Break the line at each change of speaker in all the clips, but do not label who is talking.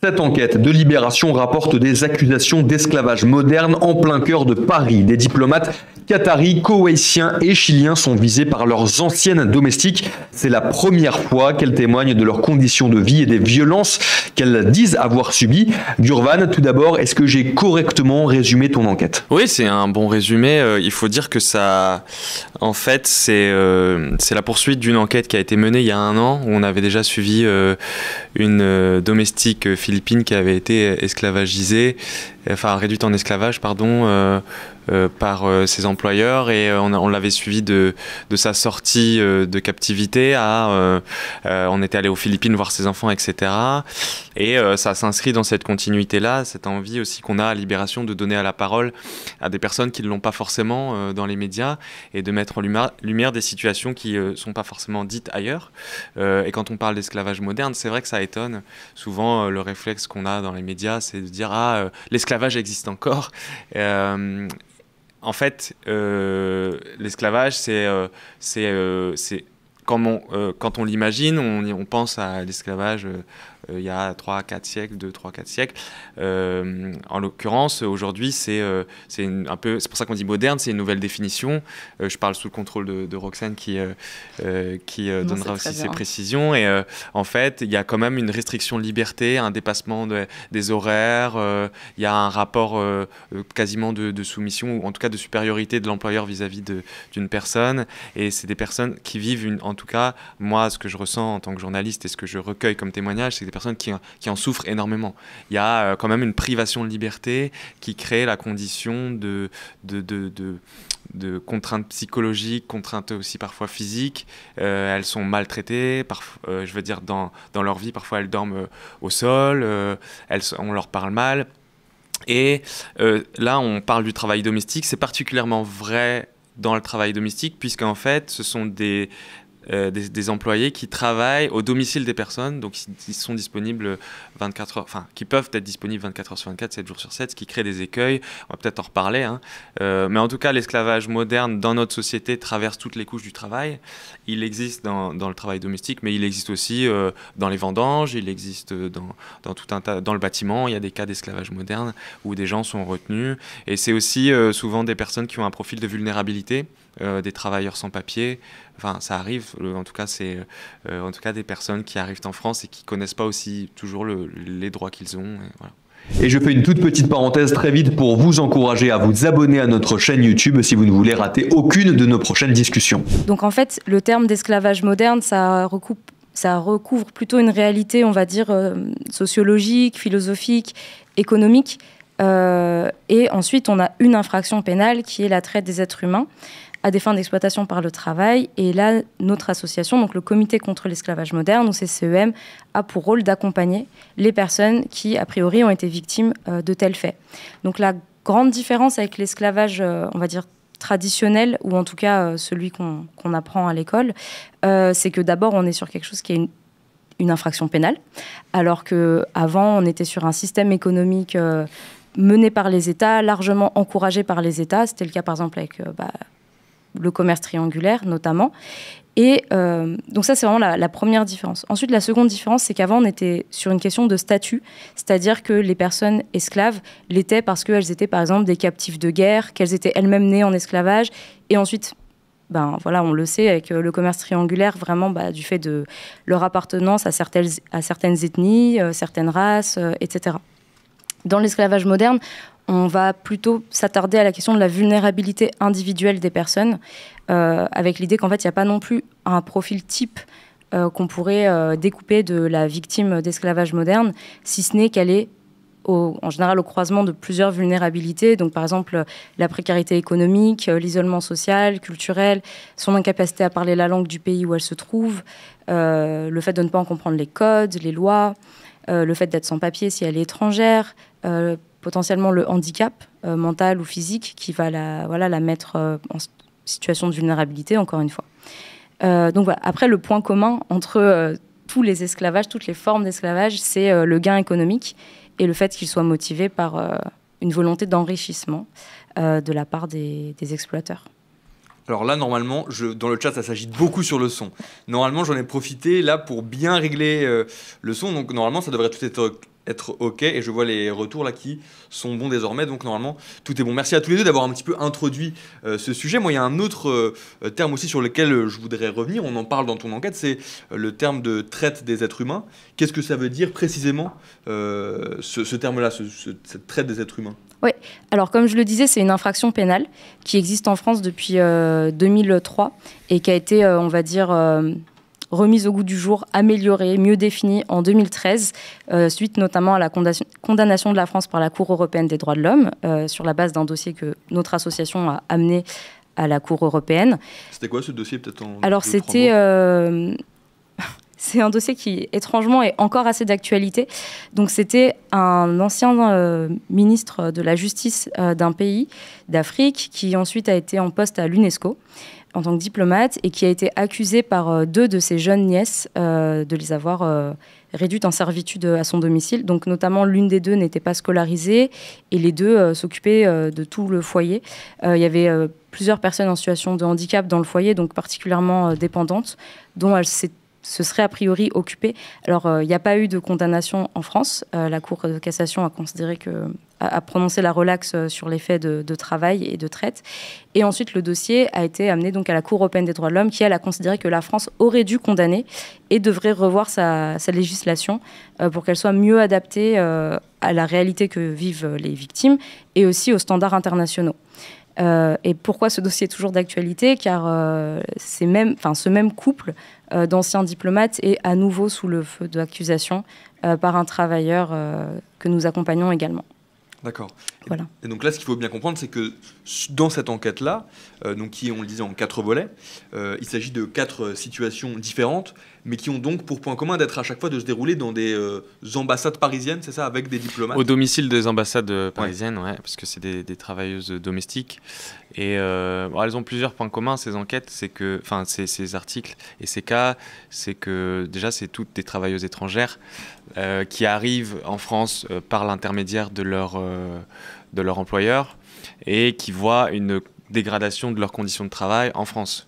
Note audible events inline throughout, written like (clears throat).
Cette enquête de Libération rapporte des accusations d'esclavage moderne en plein cœur de Paris. Des diplomates qataris, koweïtiens et chiliens sont visés par leurs anciennes domestiques. C'est la première fois qu'elles témoignent de leurs conditions de vie et des violences qu'elles disent avoir subies. Durvan, tout d'abord, est-ce que j'ai correctement résumé ton enquête Oui, c'est un
bon résumé. Euh, il faut dire que ça, en fait, euh, c'est la poursuite d'une enquête qui a été menée il y a un an où on avait déjà suivi euh, une domestique Philippines qui avait été esclavagisée, enfin réduite en esclavage, pardon, euh, euh, par euh, ses employeurs et euh, on, l'avait suivi de, de, sa sortie de captivité à on était allé aux Philippines voir ses enfants, etc. Et ça s'inscrit dans cette continuité-là, cette envie aussi qu'on a à Libération de donner à la parole à des personnes qui ne l'ont pas forcément dans les médias et de mettre en lumière des situations qui ne sont pas forcément dites ailleurs. et quand on parle d'esclavage moderne, c'est vrai que ça étonne. Souvent, le réflexe qu'on a dans les médias, c'est de dire Ah, l'esclavage existe encore en fait, euh, l'esclavage, c'est euh, c'est euh, quand on, l'imagine, on, on, pense à l'esclavage euh, il y a 3 4 siècles, 2 3 4 siècles. Euh, en l'occurrence, aujourd'hui, c'est euh, c'est un peu c'est pour ça qu'on dit moderne, c'est une nouvelle définition. je parle sous le contrôle de, de Roxane qui qui donnera aussi ses précisions et en fait, il y a quand même une restriction de liberté, un dépassement des horaires, il y a un rapport quasiment de, soumission ou en tout cas de supériorité de l'employeur vis-à-vis d'une personne et c'est des personnes qui vivent une, en tout cas moi ce que je ressens en tant que journaliste et ce que je recueille comme témoignage c'est des personnes qui, qui en souffrent énormément. Il y a euh, quand même une privation de liberté qui crée la condition de, de, de, contraintes psychologiques, contraintes aussi parfois physiques. Euh, elles sont maltraitées, euh, je veux dire, dans, dans, leur vie, parfois elles dorment au sol, elles, on leur parle mal. Et là, on parle du travail domestique. C'est particulièrement vrai dans le travail domestique, puisqu'en fait, ce sont des euh, des, employés qui travaillent au domicile des personnes, donc ils sont disponibles 24 heures, enfin qui peuvent être disponibles 24 heures sur 24, 7 jours sur 7, ce qui crée des écueils. On va peut-être en reparler, hein. euh, mais en tout cas, l'esclavage moderne dans notre société traverse toutes les couches du travail. Il existe dans, le travail domestique, mais il existe aussi euh, dans les vendanges, il existe dans, dans tout un tas, dans le bâtiment. Il y a des cas d'esclavage moderne où des gens sont retenus, et c'est aussi souvent des personnes qui ont un profil de vulnérabilité euh, des travailleurs sans papier. Enfin, ça arrive. en tout cas, c'est euh, en tout cas des personnes qui arrivent en France et qui connaissent pas aussi toujours les droits
qu'ils ont. Et je fais une toute petite parenthèse très vite pour vous encourager à vous abonner à notre chaîne YouTube si vous ne voulez rater aucune de nos prochaines discussions.
Donc en fait, le terme d'esclavage moderne, ça recouvre plutôt une réalité, on va dire, euh, sociologique, philosophique, économique. et ensuite, on a une infraction pénale qui est la traite des êtres humains à des fins d'exploitation par le travail. Et là, notre association, donc le Comité contre l'esclavage moderne, ou CCEM, a pour rôle d'accompagner les personnes qui, a priori, ont été victimes euh, de tels faits. Donc la grande différence avec l'esclavage, euh, on va dire, traditionnel, ou en tout cas euh, celui qu'on apprend à l'école, c'est que d'abord, on est sur quelque chose qui est une infraction pénale, alors que avant on était sur un système économique mené par les États, largement encouragé par les États. C'était le cas par exemple avec bah, le commerce triangulaire notamment. Et euh, donc ça, c'est vraiment la, première différence. Ensuite, la seconde différence, c'est qu'avant, on était sur une question de statut, c'est-à-dire que les personnes esclaves l'étaient parce qu'elles étaient, par exemple, des captifs de guerre, qu'elles étaient elles-mêmes nées en esclavage, et ensuite... Ben voilà, on le sait avec euh, le commerce triangulaire, vraiment bah, du fait de leur appartenance à certaines, à certaines ethnies, euh, certaines races, etc. Dans l'esclavage moderne, on va plutôt s'attarder à la question de la vulnérabilité individuelle des personnes, euh, avec l'idée qu'en fait, il n'y a pas non plus un profil type euh, qu'on pourrait euh, découper de la victime d'esclavage moderne, si ce n'est qu'elle est en général au croisement de plusieurs vulnérabilités, donc par exemple la précarité économique, l'isolement social, culturel, son incapacité à parler la langue du pays où elle se trouve, le fait de ne pas en comprendre les codes, les lois, le fait d'être sans papier si elle est étrangère, potentiellement le handicap euh, mental ou physique qui va la, voilà, la mettre euh, en situation de vulnérabilité, encore une fois. Euh, donc voilà. Après, le point commun entre tous les esclavages, toutes les formes d'esclavage, c'est le gain économique et le fait qu'il soit motivé par une volonté d'enrichissement de la part des, exploiteurs.
Alors là, normalement, je, dans le chat, ça s'agit beaucoup sur le son. Normalement, j'en ai profité là pour bien régler le son. Donc normalement, ça devrait tout être être OK. Et je vois les retours là qui sont bons désormais. Donc normalement, tout est bon. Merci à tous les deux d'avoir un petit peu introduit euh, ce sujet. Moi, il y a un autre euh, terme aussi sur lequel euh, je voudrais revenir. On en parle dans ton enquête. C'est le terme de traite des êtres humains. Qu'est-ce que ça veut dire précisément ce, terme-là, cette traite des êtres humains
oui, alors comme je le disais, c'est une infraction pénale qui existe en France depuis 2003 et qui a été, on va dire, remise au goût du jour, améliorée, mieux définie en 2013, euh, suite notamment à la condamnation de la France par la Cour européenne des droits de l'homme, euh, sur la base d'un dossier que notre association a amené à la Cour européenne. C'était quoi ce dossier peut-être
Alors c'était...
Euh, (laughs) c'est un dossier qui, étrangement, est encore assez d'actualité. Donc, c'était un ancien ministre de la Justice d'un pays d'Afrique qui ensuite a été en poste à l'UNESCO en tant que diplomate et qui a été accusée par euh, deux de ses jeunes nièces euh, de les avoir euh, réduites en servitude à son domicile. Donc notamment l'une des deux n'était pas scolarisée et les deux s'occupaient de tout le foyer. Il y avait plusieurs personnes en situation de handicap dans le foyer, donc particulièrement dépendantes, dont elle s'est ce serait a priori occupé. Alors, il euh, n'y a pas eu de condamnation en France. Euh, la Cour de cassation a considéré que a, prononcé la relaxe euh, sur les faits de, travail et de traite. Et ensuite, le dossier a été amené donc à la Cour européenne des droits de l'homme, qui elle a considéré que la France aurait dû condamner et devrait revoir sa, législation pour qu'elle soit mieux adaptée à la réalité que vivent les victimes et aussi aux standards internationaux. Euh, et pourquoi ce dossier est toujours d'actualité Car euh, c'est ce même couple euh, d'anciens diplomates est à nouveau sous le feu d'accusation par un travailleur que nous accompagnons également.
D'accord. Voilà. Et donc là, ce qu'il faut bien comprendre, c'est que dans cette enquête-là, euh, donc qui est, on le disait, en quatre volets, euh, il s'agit de quatre euh, situations différentes, mais qui ont donc pour point commun d'être à chaque fois de se dérouler dans des ambassades parisiennes, c'est ça, avec des diplomates Au
domicile des ambassades parisiennes, ouais. parce que c'est des, travailleuses domestiques. Et elles ont plusieurs points communs, ces enquêtes, c'est que, enfin, ces articles et ces cas, c'est que déjà, c'est toutes des travailleuses étrangères. Euh, qui arrivent en France euh, par l'intermédiaire de, leur, euh, de leur employeur et qui voient une dégradation de leurs conditions de travail en France.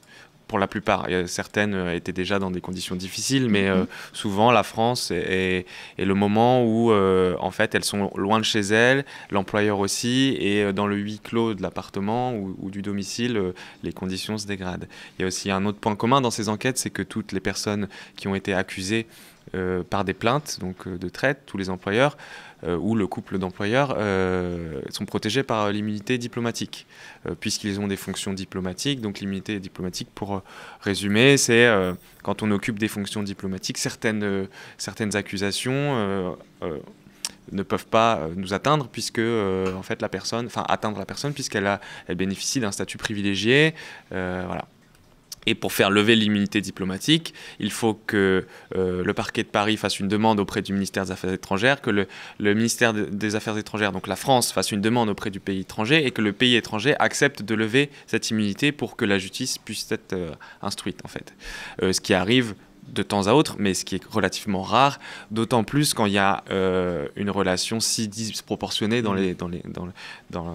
Pour la plupart, certaines étaient déjà dans des conditions difficiles, mais mhm. souvent la France est, le moment où en fait elles sont loin de chez elles, l'employeur aussi, et dans le huis clos de l'appartement ou, du domicile, les conditions se dégradent. Il y a aussi un autre point commun dans ces enquêtes, c'est que toutes les personnes qui ont été accusées euh, par des plaintes donc, euh, de traite, tous les employeurs euh, ou le couple d'employeurs sont protégés par l'immunité diplomatique, puisqu'ils ont des fonctions diplomatiques. Donc l'immunité diplomatique, pour résumer, c'est quand on occupe des fonctions diplomatiques, certaines, certaines accusations ne peuvent pas nous atteindre puisque en fait la personne, enfin atteindre la personne puisqu'elle a, elle bénéficie d'un statut privilégié, voilà. Et pour faire lever l'immunité diplomatique, il faut que euh, le parquet de Paris fasse une demande auprès du ministère des Affaires étrangères, que le, ministère des Affaires étrangères, donc la France, fasse une demande auprès du pays étranger et que le pays étranger accepte de lever cette immunité pour que la justice puisse être euh, instruite, en fait. Euh, ce qui arrive de temps à autre, mais ce qui est relativement rare, d'autant plus quand il y a euh, une relation si disproportionnée dans, mm.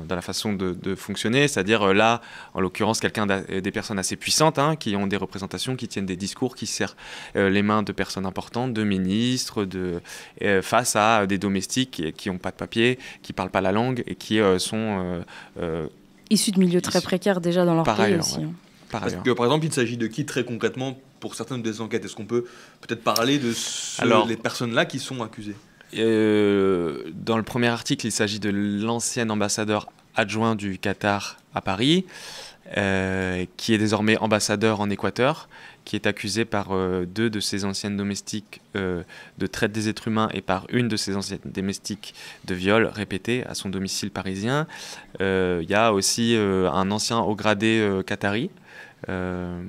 la façon de, fonctionner, c'est-à-dire euh, là, en l'occurrence, quelqu'un euh, des personnes assez puissantes, hein, qui ont des représentations, qui tiennent des discours, qui serrent les mains de personnes importantes, de ministres, de, face à des domestiques qui n'ont pas de papier, qui ne parlent pas la langue et qui sont... Issus de milieux
très précaires déjà dans leur pays aussi. Hein.
Par Parce que, par exemple, il s'agit de qui très concrètement pour certaines des enquêtes Est-ce qu'on peut peut-être parler de les personnes-là qui sont accusées
euh, Dans le premier article, il s'agit de l'ancien ambassadeur adjoint du Qatar à Paris, euh, qui est désormais ambassadeur en Équateur, qui est accusé par euh, deux de ses anciennes domestiques de traite des êtres humains et par une de ses anciennes domestiques de viol répété à son domicile parisien. Il y a aussi un ancien haut gradé qatari euh,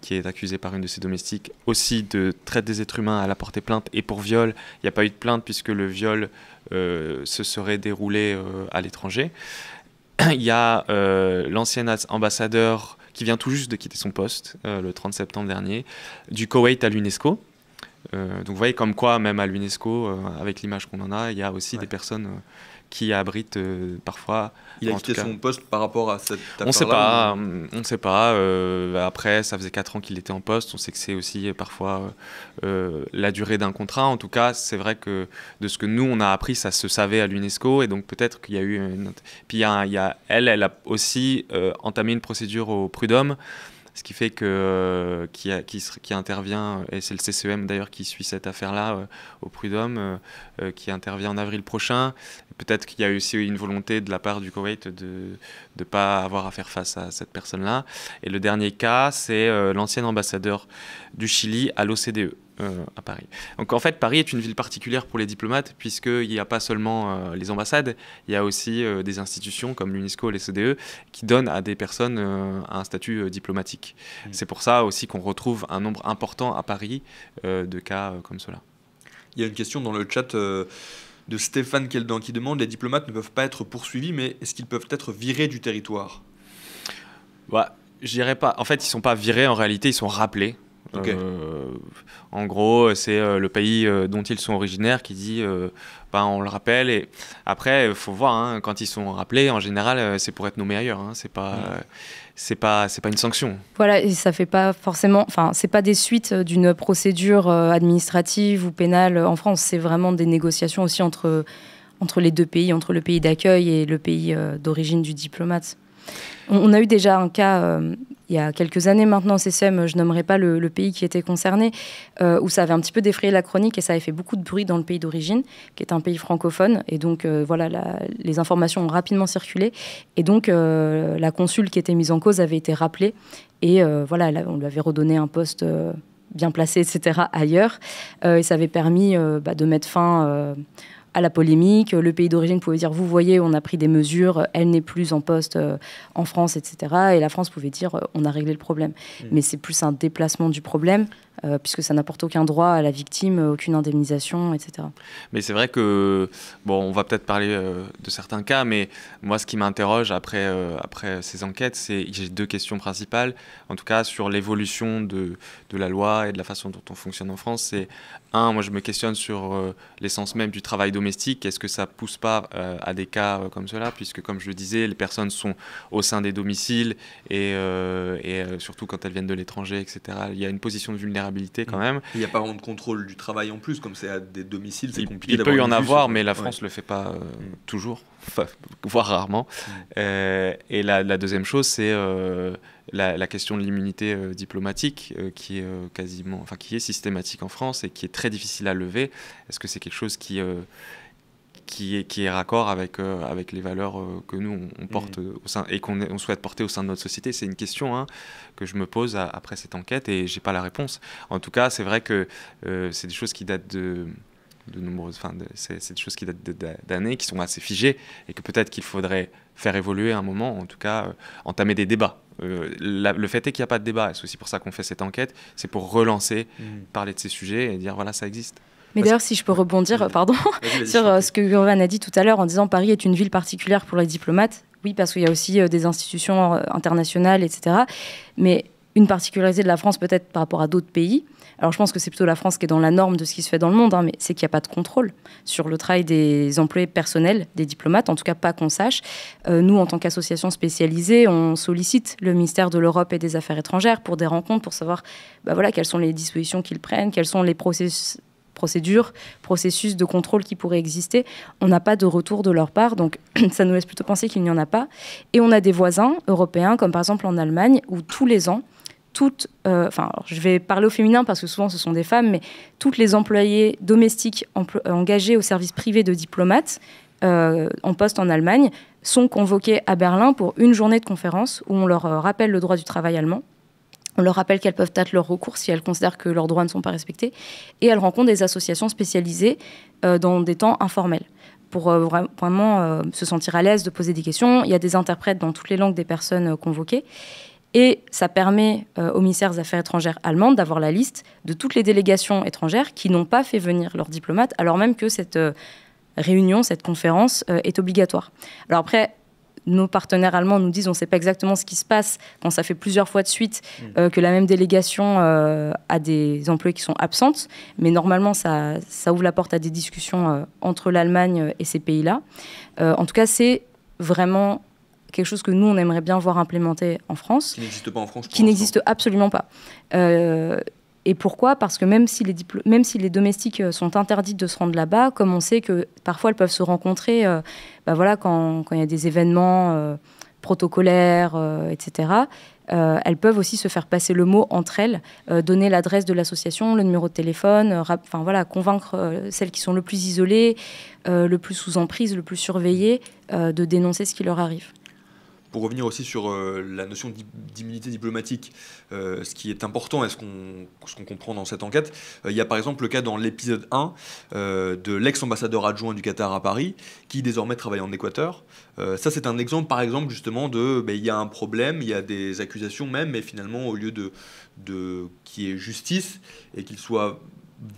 qui est accusée par une de ses domestiques aussi de traite des êtres humains. à la portée plainte et pour viol, il n'y a pas eu de plainte puisque le viol euh, se serait déroulé euh, à l'étranger. (clears throat) Il y a l'ancien ambassadeur qui vient tout juste de quitter son poste le 30 septembre dernier, du Koweït à l'UNESCO. donc vous voyez comme quoi, même à l'UNESCO, avec l'image qu'on en a, il y a aussi des personnes qui abrite euh, parfois. Il a quitté son
poste par rapport à cette affaire hum, On sait pas,
on sait pas. après, ça faisait 4 ans qu'il était en poste. On sait que c'est aussi euh, parfois euh, la durée d'un contrat. En tout cas, c'est vrai que de ce que nous on a appris, ça se savait à l'UNESCO et donc peut-être qu'il y a eu. Puis il elle, elle a aussi entamé une procédure au prud'homme. Ce qui fait que euh, qui, a, qui, intervient, et c'est le CCM e d'ailleurs qui suit cette affaire-là euh, au Prud'homme, euh, qui intervient en avril prochain. Peut-être qu'il y a aussi une volonté de la part du Koweït de ne pas avoir à faire face à cette personne-là. Et le dernier cas, c'est l'ancien ambassadeur du Chili à l'OCDE. Euh, à Paris. Donc en fait, Paris est une ville particulière pour les diplomates, puisqu'il n'y a pas seulement euh, les ambassades, il y a aussi euh, des institutions comme l'UNESCO et les CDE qui donnent à des personnes un statut diplomatique. Mm. C'est pour ça aussi qu'on retrouve un nombre important
à Paris de cas comme cela. Il y a une question dans le chat de Stéphane Keldan qui demande les diplomates ne peuvent pas être poursuivis, mais est-ce qu'ils peuvent être virés du territoire bah, Je dirais pas. En fait, ils ne sont pas virés en réalité, ils sont rappelés. Euh,
en gros, c'est euh, le pays euh, dont ils sont originaires qui dit bah, on le rappelle. Et après, il faut voir, hein, quand ils sont rappelés, en général, c'est pour être nommé ailleurs. Hein, c'est pas. c'est pas, c'est pas une sanction.
Voilà, et ça fait pas forcément. Enfin, c'est pas des suites d'une procédure administrative ou pénale en France. C'est vraiment des négociations aussi entre, entre les deux pays, entre le pays d'accueil et le pays d'origine du diplomate. on, a eu déjà un cas il y a quelques années maintenant, CCM, je nommerai pas le, pays qui était concerné, euh, où ça avait un petit peu défrayé la chronique et ça avait fait beaucoup de bruit dans le pays d'origine, qui est un pays francophone. Et donc, euh, voilà, les informations ont rapidement circulé. Et donc, euh, la consul qui était mise en cause avait été rappelée. Et voilà, on lui avait redonné un poste bien placé, etc., ailleurs. et ça avait permis bah, de mettre fin à la polémique. Le pays d'origine pouvait dire, vous voyez, on a pris des mesures, elle n'est plus en poste euh, en France, etc. Et la France pouvait dire, euh, on a réglé le problème. Mm. Mais c'est plus un déplacement du problème euh, puisque ça n'apporte aucun droit à la victime, euh, aucune indemnisation, etc.
Mais c'est vrai que, bon, on va peut-être parler euh, de certains cas, mais moi, ce qui m'interroge après, après ces enquêtes, c'est j'ai deux questions principales, en tout cas sur l'évolution de, de, la loi et de la façon dont on fonctionne en France. C'est, un, moi, je me questionne sur l'essence même du travail domestique. Est-ce que ça pousse pas à des cas comme cela, puisque, comme je le disais, les personnes sont au sein des domiciles et, et surtout quand elles viennent de l'étranger, etc. Il y a une position de vulnérabilité
quand mm. même. Il n'y a pas vraiment de contrôle du travail en plus, comme c'est à des domiciles, c'est compliqué. Il peut y en avoir, mais la France
ne le fait pas euh, toujours, (laughs) voire rarement. Mm. Euh, et la, deuxième chose, c'est euh, la, question de l'immunité diplomatique, qui est quasiment, enfin qui est systématique en France et qui est très difficile à lever. Est-ce que c'est quelque chose qui qui est, qui est raccord avec, euh, avec les valeurs euh, que nous, on, porte mm. euh, au sein, et qu'on on souhaite porter au sein de notre société C'est une question hein, que je me pose après cette enquête et j'ai pas la réponse. En tout cas, c'est vrai que c'est des choses qui datent de de nombreuses, enfin, de, c'est des choses qui datent d'années, qui sont assez figées et que peut-être qu'il faudrait faire évoluer à un moment, en tout cas entamer des débats. le fait est qu'il n'y a pas de débat. C'est aussi pour ça qu'on fait cette enquête. C'est pour relancer, mm. parler de ces sujets et dire voilà, ça existe.
Mais d'ailleurs, si je peux rebondir, pardon, sur euh, ce que Gurvan a dit tout à l'heure en disant Paris est une ville particulière pour les diplomates. Oui, parce qu'il y a aussi euh, des institutions euh, internationales, etc. Mais une particularité de la France peut-être par rapport à d'autres pays. Alors je pense que c'est plutôt la France qui est dans la norme de ce qui se fait dans le monde, hein, mais c'est qu'il n'y a pas de contrôle sur le travail des employés personnels, des diplomates, en tout cas pas qu'on sache. nous, en tant qu'association spécialisée, on sollicite le ministère de l'Europe et des Affaires étrangères pour des rencontres, pour savoir bah voilà, quelles sont les dispositions qu'ils prennent, quels sont les processus procédures, processus de contrôle qui pourraient exister, on n'a pas de retour de leur part. Donc (clears throat) ça nous laisse plutôt penser qu'il n'y en a pas. Et on a des voisins européens, comme par exemple en Allemagne, où tous les ans, toutes, euh, enfin, je vais parler au féminin parce que souvent ce sont des femmes, mais toutes les employées domestiques engagées au service privé de diplomates euh, en poste en Allemagne sont convoquées à Berlin pour une journée de conférence où on leur euh, rappelle le droit du travail allemand. On leur rappelle qu'elles peuvent tâter leur recours si elles considèrent que leurs droits ne sont pas respectés. Et elles rencontrent des associations spécialisées euh, dans des temps informels pour euh, vraiment euh, se sentir à l'aise de poser des questions. Il y a des interprètes dans toutes les langues des personnes convoquées. Et ça permet aux ministères des Affaires étrangères allemandes d'avoir la liste de toutes les délégations étrangères qui n'ont pas fait venir leurs diplomates, alors même que cette réunion, cette conférence est obligatoire. Alors après, nos partenaires allemands nous disent on ne sait pas exactement ce qui se passe quand ça fait plusieurs fois de suite mm. euh, que la même délégation euh, a des employés qui sont absentes. Mais normalement, ça, ouvre la porte à des discussions euh, entre l'Allemagne et ces pays-là. en tout cas, c'est vraiment quelque chose que nous, on aimerait bien voir implémenté en France. Qui
n'existe pas en France Qui n'existe
absolument pas. Et pourquoi Parce que même si, les domestiques euh, sont interdites de se rendre là-bas, comme on sait que parfois elles peuvent se rencontrer euh, bah voilà, quand il y a des événements euh, protocolaires, etc., elles peuvent aussi se faire passer le mot entre elles, donner l'adresse de l'association, le numéro de téléphone, enfin voilà, convaincre celles qui sont le plus isolées, le plus sous emprise, le plus surveillées, de dénoncer ce qui leur arrive
pour revenir aussi sur euh, la notion d'immunité diplomatique, euh, ce qui est important et ce qu'on comprend dans cette enquête, euh, il y a par exemple le cas dans l'épisode 1 de l'ex-ambassadeur adjoint du Qatar à Paris, qui désormais travaille en Équateur. ça, c'est un exemple, par exemple, justement, de ben, il y a un problème, il y a des accusations même, mais finalement, au lieu de, de qu'il y ait justice et qu'il soit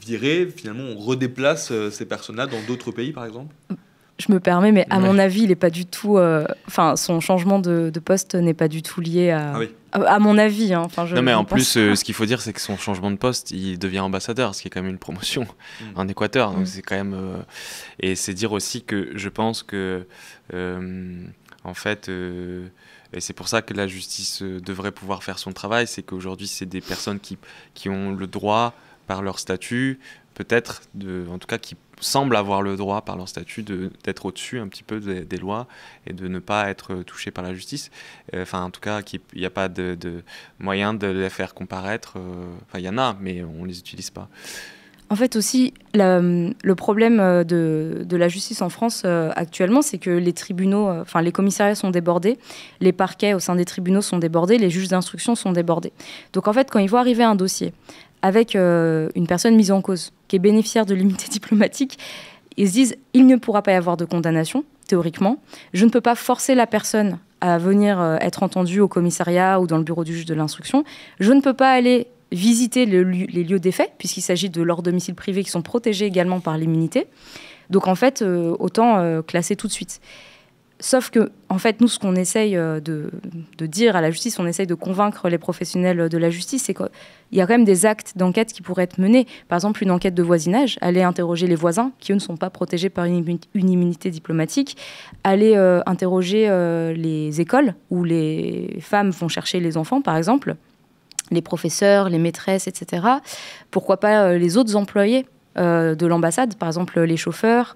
viré, finalement, on redéplace ces personnes-là dans d'autres pays, par exemple
je me permets, mais à mon avis, il est pas du tout. Euh, enfin, son changement de, poste n'est pas du tout lié à. Ah à, mon avis. Hein. non, mais en plus, euh, ce
qu'il faut dire, c'est que son changement de poste, il devient ambassadeur, ce qui est quand même une promotion mm. en Équateur. Donc, mm. c'est quand même. Euh, et c'est dire aussi que je pense que, en fait, et c'est pour ça que la justice devrait pouvoir faire son travail, c'est qu'aujourd'hui, c'est des personnes qui, qui ont le droit, par leur statut, peut-être, en tout cas, qui semblent avoir le droit par leur statut d'être au-dessus un petit peu des, lois et de ne pas être euh, touchés par la justice. Euh, enfin, en tout cas, il n'y a pas de, de, moyen de les faire comparaître. Euh, enfin, il y en a, mais on ne les utilise pas.
En fait aussi, le problème de, de, la justice en France actuellement, c'est que les tribunaux, enfin les commissariats sont débordés, les parquets au sein des tribunaux sont débordés, les juges d'instruction sont débordés. Donc en fait, quand ils voient arriver un dossier avec euh, une personne mise en cause, qui est bénéficiaire de l'immunité (laughs) diplomatique, ils se disent il ne pourra pas y avoir de condamnation, théoriquement. Je ne peux pas forcer la personne à venir euh, être entendue au commissariat ou dans le bureau du juge de l'instruction. Je ne peux pas aller visiter les lieux des faits, puisqu'il s'agit de leurs domiciles privés qui sont protégés également par l'immunité. Donc en fait, euh, autant classer tout de suite. Sauf que, en fait, nous, ce qu'on essaye euh, de, dire à la justice, on essaye de convaincre les professionnels de la justice, c'est qu'il y a quand même des actes d'enquête qui pourraient être menés. Par exemple, une enquête de voisinage, aller interroger les voisins qui, eux, ne sont pas protégés par une, immunité diplomatique, aller euh, interroger euh, les écoles où les femmes vont chercher les enfants, par exemple, les professeurs, les maîtresses, etc. Pourquoi pas les autres employés de l'ambassade, par exemple les chauffeurs.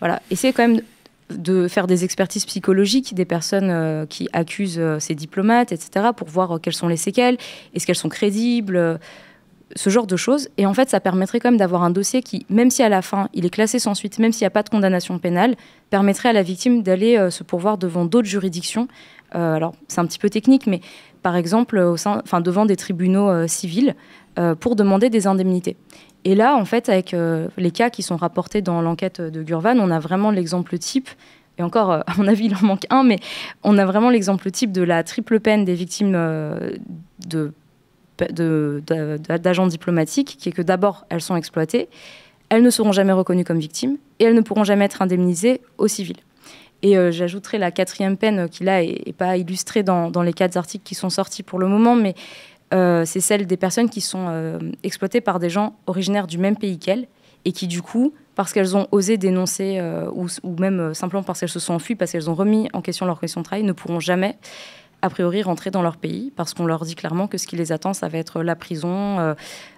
Voilà, c'est quand même de faire des expertises psychologiques des personnes euh, qui accusent euh, ces diplomates, etc., pour voir euh, quelles sont les séquelles, est-ce qu'elles sont crédibles, ce genre de choses. Et en fait, ça permettrait quand même d'avoir un dossier qui, même si à la fin il est classé sans suite, même s'il n'y a pas de condamnation pénale, permettrait à la victime d'aller se pourvoir devant d'autres juridictions. alors, c'est un petit peu technique, mais par exemple, au sein, devant des tribunaux civils, pour demander des indemnités. Et là, en fait, avec euh, les cas qui sont rapportés dans l'enquête de Gurvan, on a vraiment l'exemple type. Et encore, euh, à mon avis, il en manque un, mais on a vraiment l'exemple type de la triple peine des victimes euh, d'agents diplomatiques, qui est que d'abord, elles sont exploitées, elles ne seront jamais reconnues comme victimes, et elles ne pourront jamais être indemnisées aux civils. Et j'ajouterai la quatrième peine qui, là, n'est pas illustrée dans, dans, les quatre articles qui sont sortis pour le moment, mais euh, c'est celle des personnes qui sont euh, exploitées par des gens originaires du même pays qu'elles et qui du coup, parce qu'elles ont osé dénoncer euh, ou, même simplement parce qu'elles se sont enfuies, parce qu'elles ont remis en question leur question de travail, ne pourront jamais a priori rentrer dans leur pays parce qu'on leur dit clairement que ce qui les attend, ça va être la prison,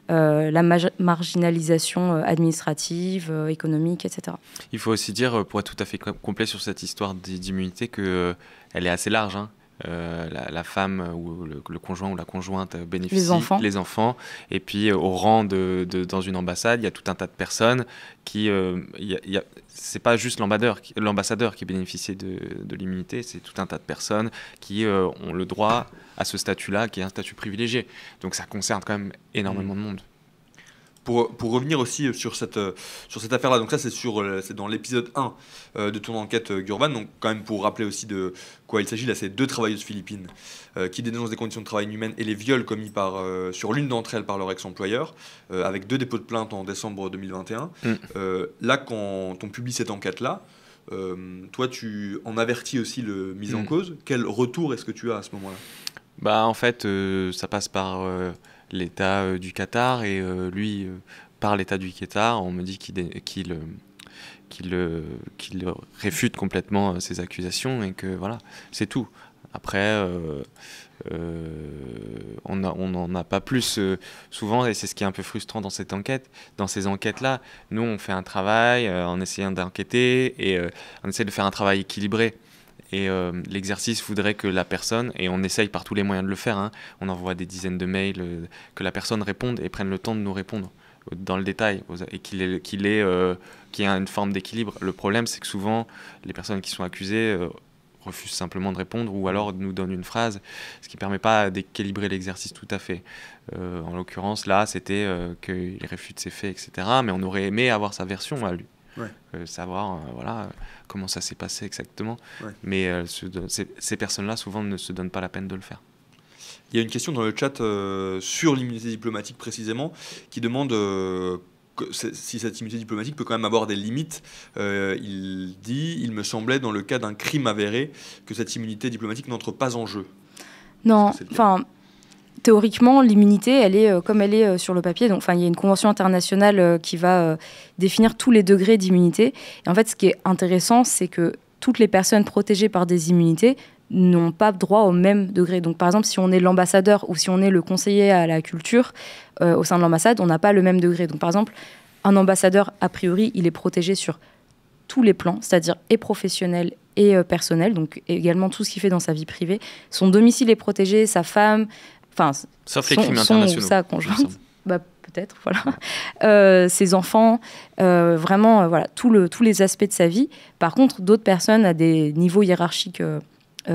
la marginalisation administrative, économique, etc.
Il faut aussi dire, pour être tout à fait complet sur cette histoire d'immunité, qu'elle est assez large. Hein. Euh, la, femme ou le, conjoint ou la conjointe bénéficie, les enfants, et puis euh, au rang de, dans une ambassade, il y a tout un tas de personnes qui, euh, c'est pas juste l'ambassadeur, qui bénéficie de, de l'immunité, c'est tout un tas de personnes qui ont le droit à ce statut-là, qui est un statut privilégié. Donc ça concerne quand même énormément mmh. de monde
pour, revenir aussi sur cette, euh, sur cette affaire-là, donc ça c'est, sur, euh, c'est dans l'épisode 1 euh, de ton enquête Gurban, donc quand même pour rappeler aussi de quoi il s'agit, là c'est deux travailleuses philippines qui dénoncent des conditions de travail inhumaines et les viols commis par, sur l'une d'entre elles par leur ex-employeur, avec deux dépôts de plainte en décembre 2021. Mm. là quand on publie cette enquête-là, toi, tu en avertis aussi le mise en mm. cause. Quel retour est-ce que tu as à ce moment-là
Bah, en fait, ça passe par l'État euh, du Qatar. Et euh, lui, euh, par l'État du Qatar, on me dit qu'il réfute complètement ces accusations et que voilà, c'est tout. Après, on n'en a pas plus souvent, et c'est ce qui est un peu frustrant dans cette enquête. Dans ces enquêtes-là, nous, on fait un travail en essayant d'enquêter et on essaie de faire un travail équilibré. Et euh, l'exercice voudrait que la personne, et on essaye par tous les moyens de le faire, hein, on envoie des dizaines de mails, euh, que la personne réponde et prenne le temps de nous répondre euh, dans le détail et qu'il ait, qu'il ait, qu'il une forme d'équilibre. Le problème, c'est que souvent, les personnes qui sont accusées refusent simplement de répondre ou alors nous donnent une phrase, ce qui ne permet pas d'équilibrer l'exercice tout à fait. en l'occurrence, là, c'était qu'il réfute ses faits, etc. Mais on aurait aimé avoir sa version à lui. Euh, savoir euh, voilà, comment ça s'est passé exactement. Mais euh, ces, personnes-là, souvent, ne se donnent pas la peine
de le faire. Il y a une question dans le chat sur l'immunité diplomatique précisément qui demande si cette immunité diplomatique peut quand même avoir des limites. il dit, il me semblait, dans le cas d'un crime avéré, que cette immunité diplomatique n'entre pas en jeu.
Non, enfin, théoriquement, l'immunité, elle est euh, comme elle est euh, sur le papier. Donc, enfin, il y a une convention internationale euh, qui va définir tous les degrés d'immunité. Et en fait, ce qui est intéressant, c'est que toutes les personnes protégées par des immunités n'ont pas droit au même degré. Donc, par exemple, si on est l'ambassadeur ou si on est le conseiller à la culture au sein de l'ambassade, on n'a pas le même degré. Donc, par exemple, un ambassadeur, a priori, il est protégé sur tous les plans, c'est-à-dire et professionnel et personnel, donc également tout ce qu'il fait dans sa vie privée. Son domicile est protégé, sa femme, enfin, sauf les crimes internationaux, (laughs) bah, peut-être, voilà, ses euh, enfants, euh, vraiment, euh, voilà, le, tous les aspects de sa vie. Par contre, d'autres personnes à des niveaux hiérarchiques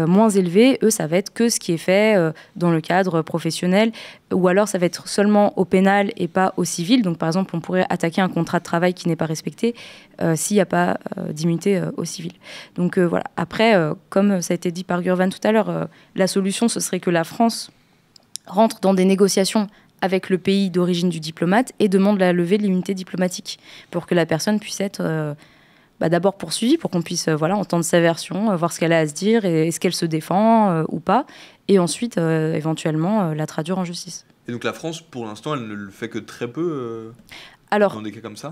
moins élevés, eux, ça va être que ce qui est fait dans le cadre professionnel, ou alors ça va être seulement au pénal et pas au civil. Donc, par exemple, on pourrait attaquer un contrat de travail qui n'est pas respecté s'il n'y a pas d'immunité au civil. Donc voilà. Après, comme ça a été dit par Gurvan tout à l'heure, la solution ce serait que la France rentre dans des négociations avec le pays d'origine du diplomate et demande la levée de l'immunité diplomatique pour que la personne puisse être euh, bah, d'abord poursuivie, pour qu'on puisse euh, voilà, entendre sa version, euh, voir ce qu'elle a à se dire, et est-ce qu'elle se défend ou pas, et ensuite éventuellement la traduire en justice.
Et donc la France, pour l'instant, elle ne le fait que très peu alors,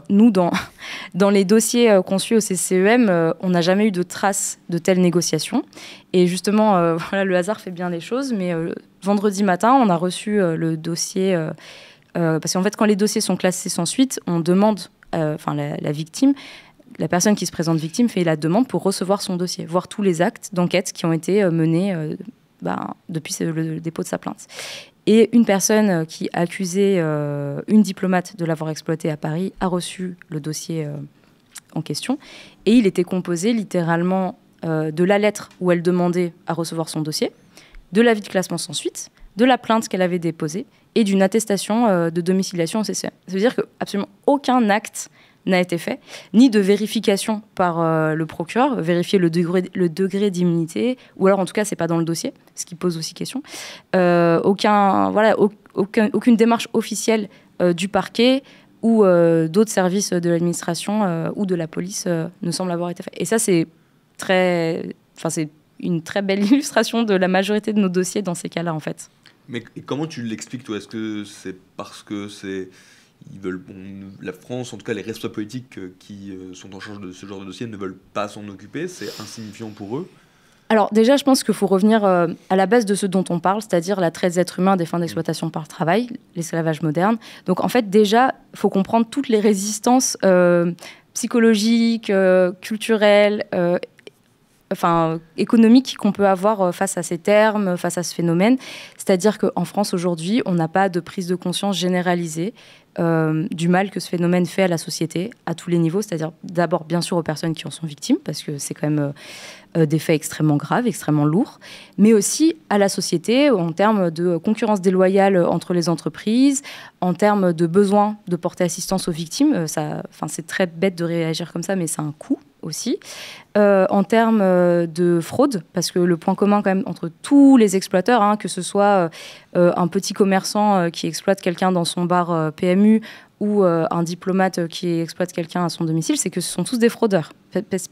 Nous, dans, (laughs) dans les dossiers euh, conçus au CCEM, euh, on n'a jamais eu de traces de telles négociations. Et justement, euh, (laughs) voilà, le hasard fait bien les choses, mais vendredi matin, on a reçu le dossier. parce qu'en fait, quand les dossiers sont classés sans suite, on demande, enfin, la, victime, la personne qui se présente victime fait la demande pour recevoir son dossier, voir tous les actes d'enquête qui ont été menés. Ben, depuis le dépôt de sa plainte. Et une personne euh, qui accusait euh, une diplomate de l'avoir exploité à Paris a reçu le dossier euh, en question. Et il était composé littéralement de la lettre où elle demandait à recevoir son dossier, de l'avis de classement sans suite, de la plainte qu'elle avait déposée et d'une attestation de domiciliation au CCM. Ça veut dire que aucun acte n'a été fait, ni de vérification par euh, le procureur, vérifier le degré, le degré d'immunité, ou alors en tout cas ce n'est pas dans le dossier, ce qui pose aussi question. Euh, aucun, voilà, aucune démarche officielle euh, du parquet ou d'autres services de l'administration ou de la police ne semble avoir été faite. Et ça c'est très, c'est une très belle (laughs) illustration de la majorité de nos dossiers dans ces cas-là en fait.
Mais comment tu l'expliques toi Est-ce que c'est parce que c'est la France, en tout cas les responsables politiques euh, qui euh, sont en charge de ce genre de dossier ne veulent pas s'en occuper, c'est insignifiant pour eux.
Alors déjà, je pense qu'il faut revenir euh, à la base de ce dont on parle, c'est-à-dire la traite êtres humains des fins d'exploitation par travail, l'esclavage moderne. Donc en fait, déjà, il faut comprendre toutes les résistances psychologiques, culturelles, enfin, économiques qu'on peut avoir face à ces termes, face à ce phénomène. C'est-à-dire qu'en France, aujourd'hui, on n'a pas de prise de conscience généralisée euh, du mal que ce phénomène fait à la société, à tous les niveaux, c'est-à-dire d'abord bien sûr aux personnes qui en sont victimes, parce que c'est quand même euh, euh, des faits extrêmement graves, extrêmement lourds, mais aussi à la société en termes de concurrence déloyale entre les entreprises, en termes de besoin de porter assistance aux victimes. Ça, c'est très bête de réagir comme ça, mais c'est un coût aussi. Euh, en termes euh, de fraude, parce que le point commun quand même entre tous les exploiteurs, hein, que ce soit euh, un petit commerçant qui exploite quelqu'un dans son bar PMU ou un diplomate qui exploite quelqu'un à son domicile, c'est que ce sont tous des fraudeurs.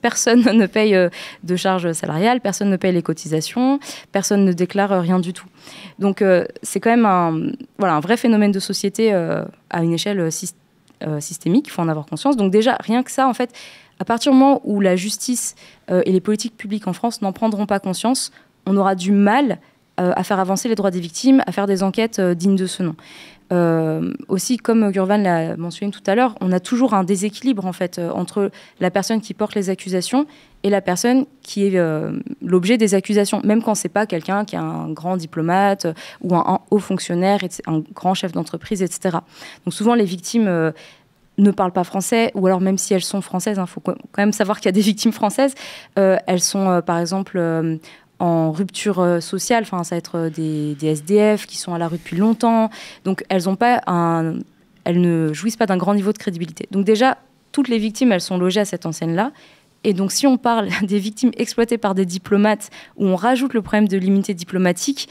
Personne (laughs) ne paye de charges salariales, personne ne paye les cotisations, personne ne déclare rien du tout. Donc c'est quand même voilà, un vrai phénomène de société à une échelle systémique, il faut en avoir conscience. Donc déjà, rien que ça, en fait, à partir du moment où la justice euh, et les politiques publiques en France n'en prendront pas conscience, on aura du mal euh, à faire avancer les droits des victimes, à faire des enquêtes euh, dignes de ce nom. aussi, comme Gurvan l'a mentionné tout à l'heure, on a toujours un déséquilibre en fait entre la personne qui porte les accusations et la personne qui est l'objet des accusations, même quand c'est pas quelqu'un qui est un grand diplomate ou un, un haut fonctionnaire, un grand chef d'entreprise, etc. Donc souvent, les victimes ne parlent pas français, ou alors même si elles sont françaises, il hein, faut quand même savoir qu'il y a des victimes françaises, euh, elles sont euh, par exemple euh, en rupture sociale, enfin ça va être des, SDF qui sont à la rue depuis longtemps, donc elles ont pas elles ne jouissent pas d'un grand niveau de crédibilité. Donc déjà toutes les victimes elles sont logées à cette enseigne-là. Et donc, si on parle (laughs) des victimes exploitées par des diplomates, où on rajoute le problème de l'immunité diplomatique,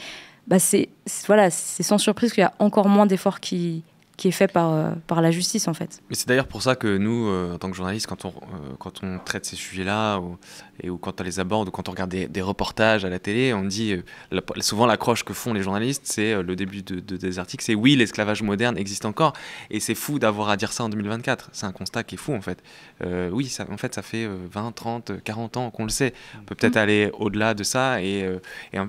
bah c'est voilà, sans surprise qu'il y a encore moins d'efforts qui, qui est fait par, euh, par la justice en fait.
Mais c'est d'ailleurs pour ça que nous, euh, en tant que journalistes, quand on, euh, quand on traite ces sujets-là, ou, et, ou quand on les aborde, ou quand on regarde des, reportages à la télé, on dit, la, souvent l'accroche que font les journalistes, c'est le début de, des articles, c'est oui, l'esclavage moderne existe encore, et c'est fou d'avoir à dire ça en 2024, c'est un constat qui est fou en fait. oui, ça, en fait, ça fait 20, 30, 40 ans qu'on le sait, on peut peut-être aller au-delà de ça, et,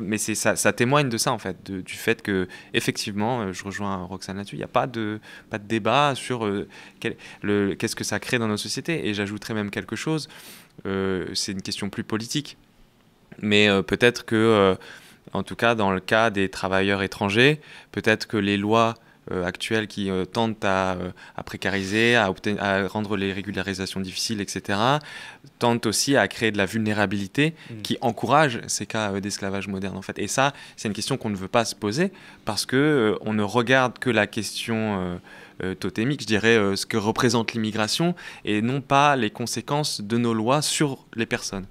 mais ça, ça témoigne de ça en fait, du fait que, effectivement, je rejoins Roxane là-dessus, il n'y a pas de pas de débat sur euh, qu'est-ce que ça crée dans nos sociétés Et j'ajouterais même quelque chose, euh, c'est une question plus politique. Mais euh, peut-être que, en tout cas, dans le cas des travailleurs étrangers, peut-être que les lois euh, actuelles qui euh, tentent euh, à, précariser, à, rendre les régularisations difficiles, etc., tentent aussi à créer de la vulnérabilité mm. qui encourage ces cas d'esclavage moderne, en fait. Et ça, c'est une question qu'on ne veut pas se poser parce qu'on on ne regarde que la question totémique, je dirais, ce que représente l'immigration et non pas les conséquences de nos lois sur les personnes.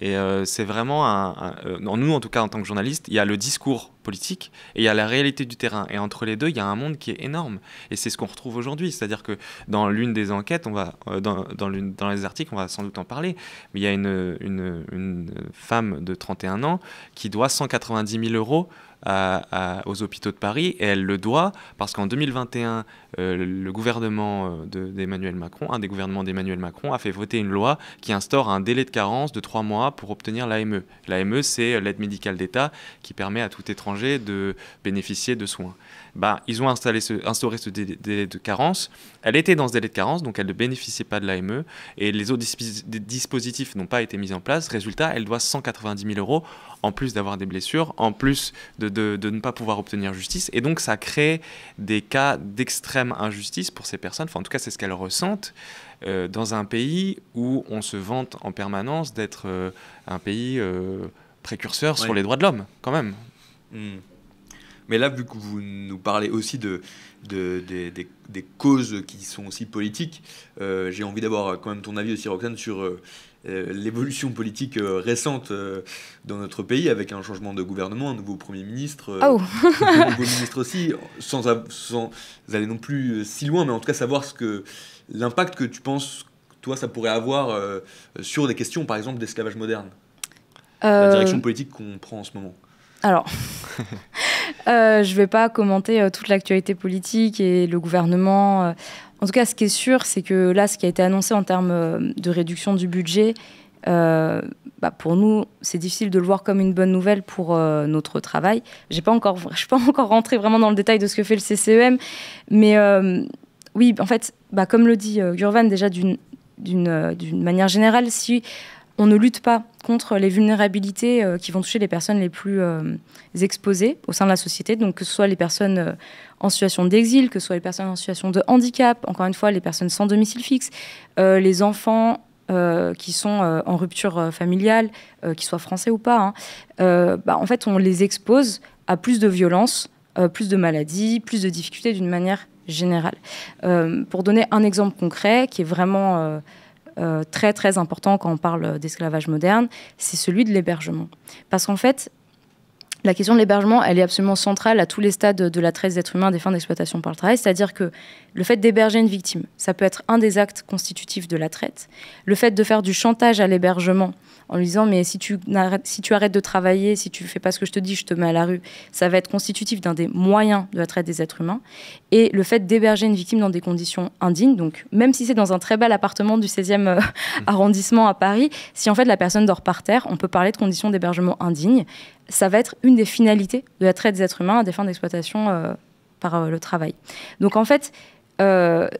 Et euh, c'est vraiment un, euh, nous en tout cas en tant que journaliste, il y a le discours politique et il y a la réalité du terrain. Et entre les deux, il y a un monde qui est énorme. Et c'est ce qu'on retrouve aujourd'hui. C'est-à-dire que dans l'une des enquêtes, on va, euh, dans, dans, dans, les articles, on va sans doute en parler, mais il y a une, une, une femme de 31 ans qui doit 190 000 euros aux hôpitaux de Paris, et elle le doit parce qu'en 2021, euh, le gouvernement euh, d'Emmanuel Macron, un des gouvernements d'Emmanuel Macron, a fait voter une loi qui instaure un délai de carence de trois mois pour obtenir l'AME. L'AME, c'est l'aide médicale d'État qui permet à tout étranger de bénéficier de soins. Bah, ils ont installé ce, instauré ce délai de carence. Elle était dans ce délai de carence, donc elle ne bénéficiait pas de l'AME et les autres dispositifs n'ont pas été mis en place. Résultat, elle doit 190 000 euros en plus d'avoir des blessures, en plus de, ne pas pouvoir obtenir justice. Et donc, ça crée des cas d'extrême injustice pour ces personnes. en tout cas, c'est ce qu'elles ressentent euh, dans un pays où on se vante en permanence d'être euh, un pays
euh, précurseur sur les droits de l'homme, quand même. Mmh. Mais là, vu que vous nous parlez aussi de, des, causes qui sont aussi politiques, euh, j'ai envie d'avoir quand même ton avis aussi, Roxane, sur euh, euh, l'évolution politique récente dans notre pays, avec un changement de gouvernement, un nouveau Premier ministre, un nouveau (laughs) ministre aussi, sans, sans aller non plus si loin, mais en tout cas savoir ce que l'impact que tu penses, toi, ça pourrait avoir sur des questions, par exemple, d'esclavage moderne. La direction politique qu'on prend en ce moment. Alors,
(laughs) Euh, je ne vais pas commenter euh, toute l'actualité politique et le gouvernement. Euh. En tout cas, ce qui est sûr, c'est que là, ce qui a été annoncé en termes de réduction du budget, bah, pour nous, c'est difficile de le voir comme une bonne nouvelle pour notre travail. Je ne pas, encore, (laughs) pas encore rentré vraiment dans le détail de ce que fait le CCEM, mais oui, en fait, bah, comme le dit Gurvan, déjà d'une manière générale, si on ne lutte pas contre les vulnérabilités euh, qui vont toucher les personnes les plus euh, exposées au sein de la société, donc que ce soit les personnes euh, en situation d'exil, que ce soit les personnes en situation de handicap, encore une fois les personnes sans domicile fixe, les enfants qui sont en rupture familiale, qu'ils soient français ou pas, hein, bah, en fait on les expose à plus de violences, plus de maladies, plus de difficultés d'une manière générale. pour donner un exemple concret qui est vraiment euh, très très important quand on parle d'esclavage moderne, c'est celui de l'hébergement. Parce qu'en fait, la question de l'hébergement, elle est absolument centrale à tous les stades de la traite d'êtres humains des fins d'exploitation par le travail. C'est-à-dire que le fait d'héberger une victime, ça peut être un des actes constitutifs de la traite. Le fait de faire du chantage à l'hébergement en lui disant mais si tu, si tu arrêtes de travailler, si tu fais pas ce que je te dis, je te mets à la rue. Ça va être constitutif d'un des moyens de la traite des êtres humains. Et le fait d'héberger une victime dans des conditions indignes, donc même si c'est dans un très bel appartement du 16e euh, mmh. arrondissement à Paris, si en fait la personne dort par terre, on peut parler de conditions d'hébergement indignes. Ça va être une des finalités de la traite des êtres humains à des fins d'exploitation euh, par euh, le travail. Donc en fait,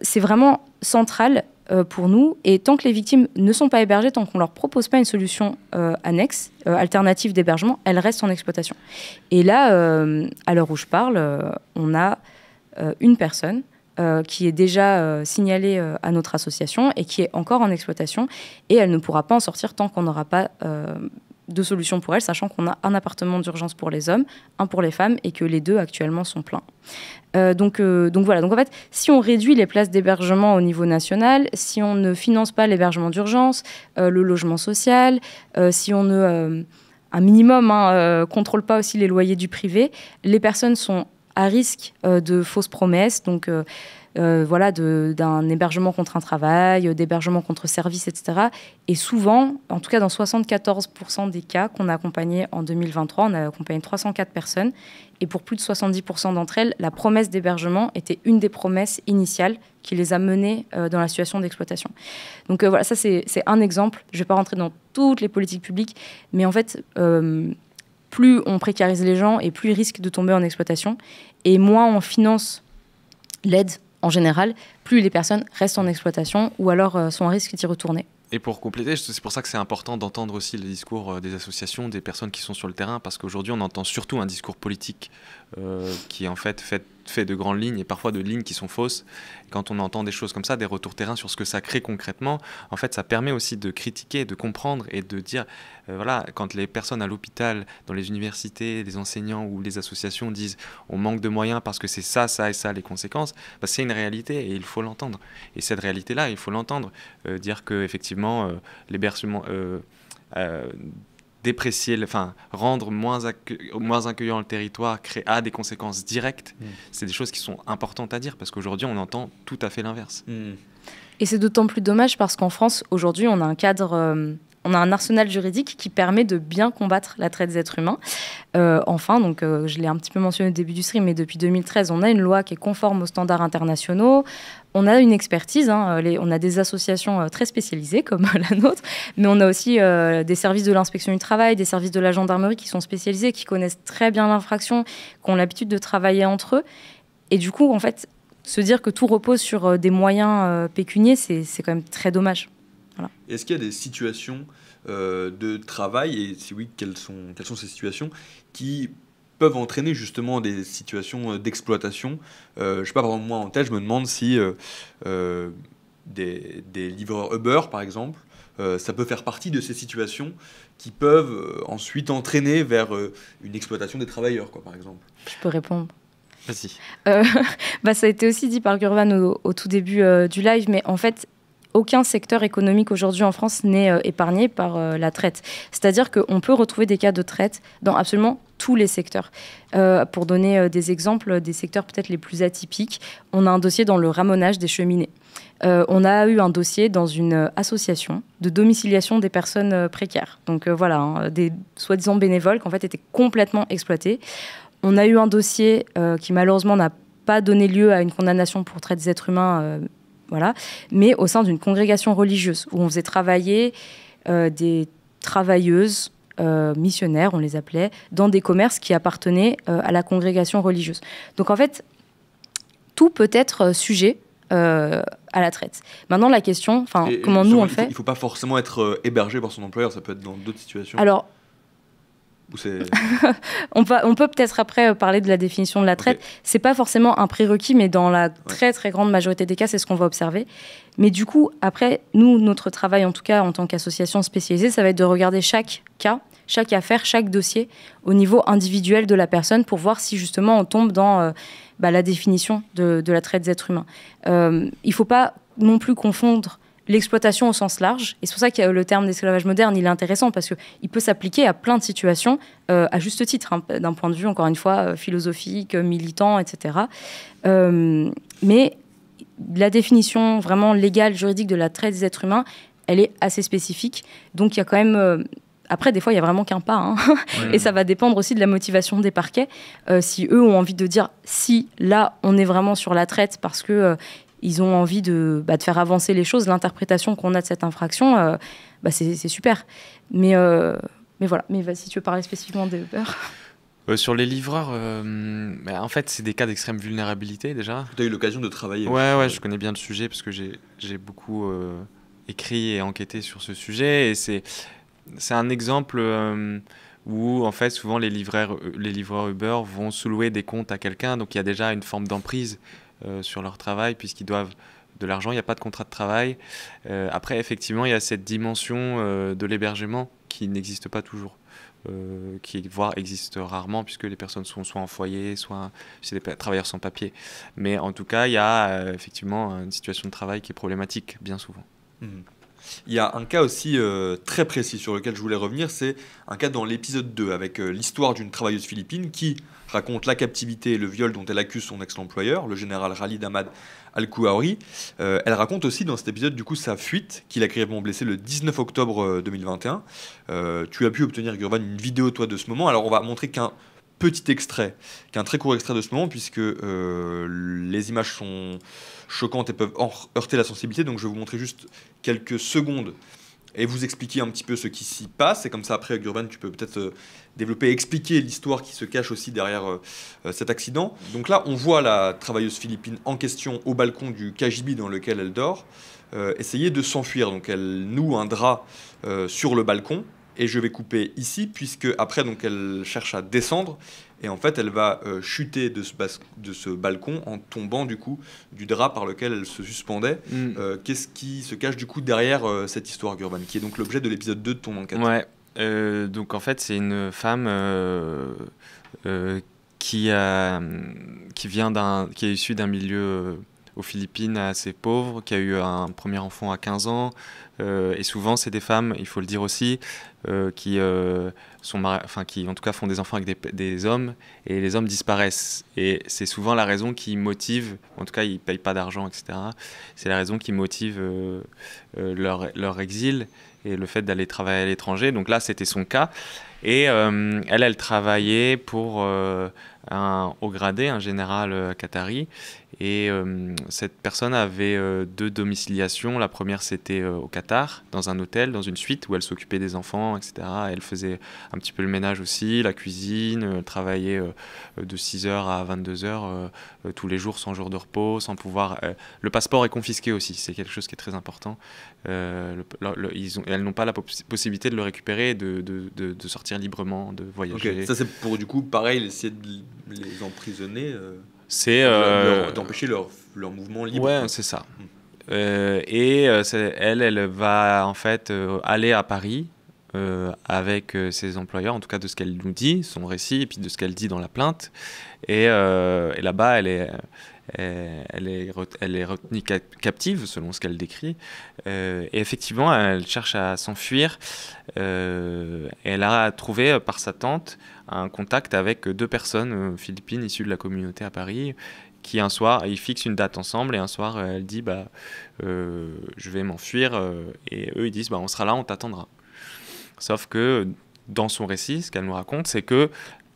c'est vraiment central euh, pour nous. Et tant que les victimes ne sont pas hébergées, tant qu'on ne leur propose pas une solution euh, annexe, euh, alternative d'hébergement, elles restent en exploitation. Et là, à l'heure où je parle, on a une personne qui est déjà signalée à notre association et qui est encore en exploitation. Et elle ne pourra pas en sortir tant qu'on n'aura pas de solutions pour elles, sachant qu'on a un appartement d'urgence pour les hommes, un pour les femmes, et que les deux actuellement sont pleins. Euh, donc, euh, donc voilà, donc en fait, si on réduit les places d'hébergement au niveau national, si on ne finance pas l'hébergement d'urgence, euh, le logement social, si on ne, un minimum, hein, contrôle pas aussi les loyers du privé, les personnes sont à risque de fausses promesses. Donc euh, voilà, d'un hébergement contre un travail, euh, d'hébergement contre service, etc. Et souvent, en tout cas dans 74% des cas qu'on a accompagnés en 2023, on a accompagné 304 personnes. Et pour plus de 70% d'entre elles, la promesse d'hébergement était une des promesses initiales qui les a menées euh, dans la situation d'exploitation. Donc voilà, ça c'est un exemple. Je ne vais pas rentrer dans toutes les politiques publiques, mais en fait plus on précarise les gens et plus ils risquent de tomber en exploitation. Et moins on finance l'aide en général, plus les personnes restent en exploitation ou alors euh, sont en risque d'y retourner.
Et pour compléter, c'est pour ça que c'est important d'entendre aussi les discours euh, des associations, des personnes qui sont sur le terrain, parce qu'aujourd'hui on entend surtout un discours politique euh, qui en fait, fait fait de grandes lignes et parfois de lignes qui sont fausses. quand on entend des choses comme ça, des retours terrain sur ce que ça crée concrètement, en fait, ça permet aussi de critiquer, de comprendre et de dire, euh, voilà, quand les personnes à l'hôpital, dans les universités, les enseignants ou les associations disent on manque de moyens parce que c'est ça, ça et ça les conséquences, bah, c'est une réalité et il faut l'entendre. Et cette réalité-là, il faut l'entendre. Euh, dire que effectivement, les bercements déprécier, enfin, rendre moins, moins accueillant le territoire crée a des conséquences directes, mm. c'est des choses qui sont importantes à dire parce qu'aujourd'hui, on entend tout à fait l'inverse. Mm.
Et c'est d'autant plus dommage parce qu'en France, aujourd'hui, on a un cadre. Euh, on a un arsenal juridique qui permet de bien combattre la traite des êtres humains. Euh, enfin, donc, euh, je l'ai un petit peu mentionné au début du stream, mais depuis 2013, on a une loi qui est conforme aux standards internationaux on a une expertise, hein, euh, on a des associations euh, très spécialisées comme (laughs) la nôtre, mais on a aussi euh, des services de l'inspection du travail, des services de la gendarmerie qui sont spécialisés, qui connaissent très bien l'infraction, qui ont l'habitude de travailler entre eux. Et du coup, en fait, se dire que tout repose sur des moyens pécuniers, c'est quand même très dommage.
Est-ce qu'il y a des situations de travail, et si oui, quelles sont, quelles sont ces situations, qui peuvent entraîner justement des situations euh, d'exploitation. Euh, je sais pas, par exemple, moi en tête, je me demande si euh, des, livreurs Uber, par exemple, ça peut faire partie de ces situations qui peuvent ensuite entraîner vers une exploitation des travailleurs, quoi, par exemple.
Je peux répondre. Vas-y. (laughs) bah, ça a été aussi dit par Gurvan au tout début du live, mais en fait, aucun secteur économique aujourd'hui en France n'est euh, épargné par euh, la traite. C'est-à-dire qu'on peut retrouver des cas de traite dans absolument tous les secteurs. Euh, pour donner des exemples des secteurs peut-être les plus atypiques, on a un dossier dans le ramonage des cheminées. on a eu un dossier dans une association de domiciliation des personnes précaires. Donc voilà, hein, des soi-disant bénévoles qui en fait étaient complètement exploités. On a eu un dossier qui malheureusement n'a pas donné lieu à une condamnation pour traite des êtres humains mais au sein d'une congrégation religieuse où on faisait travailler euh, des travailleuses euh, missionnaires, on les appelait, dans des commerces qui appartenaient euh, à la congrégation religieuse. Donc en fait, tout peut être sujet à la traite. Maintenant, la question, enfin, comment nous on le fait Il ne faut
pas forcément être hébergé par son employeur, ça peut être dans d'autres situations. Alors,
(laughs) on, peut, peut être après euh, parler de la définition de la traite. C'est pas forcément un prérequis, mais dans la très très grande majorité des cas, c'est ce qu'on va observer. Mais du coup, après, nous, notre travail, en tout cas en tant qu'association spécialisée, ça va être de regarder chaque cas, chaque affaire, chaque dossier au niveau individuel de la personne pour voir si justement on tombe dans euh, bah, la définition de, la traite des êtres humains. Euh, il faut pas non plus confondre l'exploitation au sens large. Et c'est pour ça que euh, le terme d'esclavage moderne, il est intéressant parce qu'il peut s'appliquer à plein de situations, euh, à juste titre, hein, d'un point de vue, encore une fois, euh, philosophique, militant, etc. mais la définition vraiment légale, juridique de la traite des êtres humains, elle est assez spécifique. Donc il y a quand même... après, des fois, il n'y a vraiment qu'un pas. Hein. Et ça va dépendre aussi de la motivation des parquets. si eux ont envie de dire si là, on est vraiment sur la traite parce que ils ont envie bah, de, faire avancer les choses. L'interprétation qu'on a de cette infraction, euh, bah, c'est super. Mais, euh, voilà, mais si tu veux parler spécifiquement des Uber.
Euh, sur les livreurs, bah, en fait, c'est des cas d'extrême vulnérabilité déjà. Tu as eu l'occasion de travailler. Ouais, ouais, je connais bien le sujet parce que j'ai beaucoup écrit et enquêté sur ce sujet. Et c'est un exemple où, en fait, souvent les, livreurs, les livreurs Uber vont soulouer des comptes à quelqu'un. Donc, il y a déjà une forme d'emprise euh, sur leur travail puisqu'ils doivent de l'argent, il n'y a pas de contrat de travail. Euh, après, effectivement, il y a cette dimension euh, de l'hébergement qui n'existe pas toujours. qui voire existe rarement puisque les personnes sont soit en foyer, soit c'est des travailleurs sans papier. Mais en tout cas, il y a effectivement une situation de travail qui est problématique bien souvent.
Mmh. Il y a un cas aussi très précis sur lequel je voulais revenir, c'est un cas dans l'épisode 2 avec l'histoire d'une travailleuse philippine qui, raconte la captivité et le viol dont elle accuse son ex-employeur, le général Khalid Ahmad Al-Kouaouri. Euh, elle raconte aussi dans cet épisode du coup sa fuite, qu'il a grièvement blessé le 19 octobre 2021. Euh, euh, tu as pu obtenir, Gurvan, une vidéo toi de ce moment. Alors on va montrer qu'un petit extrait, qu'un très court extrait de ce moment, puisque les images sont choquantes et peuvent heurter la sensibilité. Donc je vais vous montrer juste quelques secondes et vous expliquer un petit peu ce qui s'y passe. Et comme ça, après, Gurban, tu peux peut-être euh, développer, expliquer l'histoire qui se cache aussi derrière euh, euh, cet accident. Donc là, on voit la travailleuse philippine en question au balcon du KGB dans lequel elle dort, essayer de s'enfuir. Donc elle noue un drap sur le balcon. Et je vais couper ici, puisque après, donc, elle cherche à descendre. Et en fait, elle va euh, chuter de ce, de ce, balcon en tombant du coup du drap par lequel elle se suspendait. Mm. Euh, qu'est-ce qui se cache du coup derrière euh, cette histoire, Gurban, qui est donc l'objet de l'épisode 2 de ton enquête
Ouais, donc en fait, c'est une femme qui, a, qui vient d'un, qui est issue d'un milieu aux Philippines assez pauvre, qui a eu un premier enfant à 15 ans. Euh, et souvent, c'est des femmes, il faut le dire aussi, euh, qui, euh, sont enfin, qui en tout cas font des enfants avec des, hommes, et les hommes disparaissent. Et c'est souvent la raison qui motive, en tout cas, ils ne payent pas d'argent, etc. C'est la raison qui motive leur, leur exil et le fait d'aller travailler à l'étranger. Donc là, c'était son cas. Et elle, elle travaillait pour un haut gradé, un général qatari. Et euh, cette personne avait euh, deux domiciliations. La première, c'était euh, au Qatar, dans un hôtel, dans une suite où elle s'occupait des enfants, etc. Elle faisait un petit peu le ménage aussi, la cuisine. Elle travaillait de 6h à 22h tous les jours, sans jour de repos, sans pouvoir. le passeport est confisqué aussi, c'est quelque chose qui est très important. elles n'ont pas la possibilité de le récupérer, de, de, sortir librement, de voyager. Ça, c'est
pour du coup, pareil, essayer de les emprisonner. C'est euh, d'empêcher leur, leur, mouvement libre. Ouais, c'est ça. Hmm.
Euh, et euh, elle, elle va en fait aller à Paris avec ses employeurs, en tout cas de ce qu'elle nous dit, son récit, et puis de ce qu'elle dit dans la plainte. Et, et là-bas, elle est, euh, elle est, elle est retenue captive, selon ce qu'elle décrit. Euh, et effectivement, elle cherche à s'enfuir. Euh, elle a trouvé par sa tante un contact avec deux personnes philippines issues de la communauté à Paris qui un soir, ils fixent une date ensemble et un soir, elle dit bah, je vais m'enfuir et eux ils disent bah, on sera là, on t'attendra. Sauf que dans son récit, ce qu'elle nous raconte, c'est que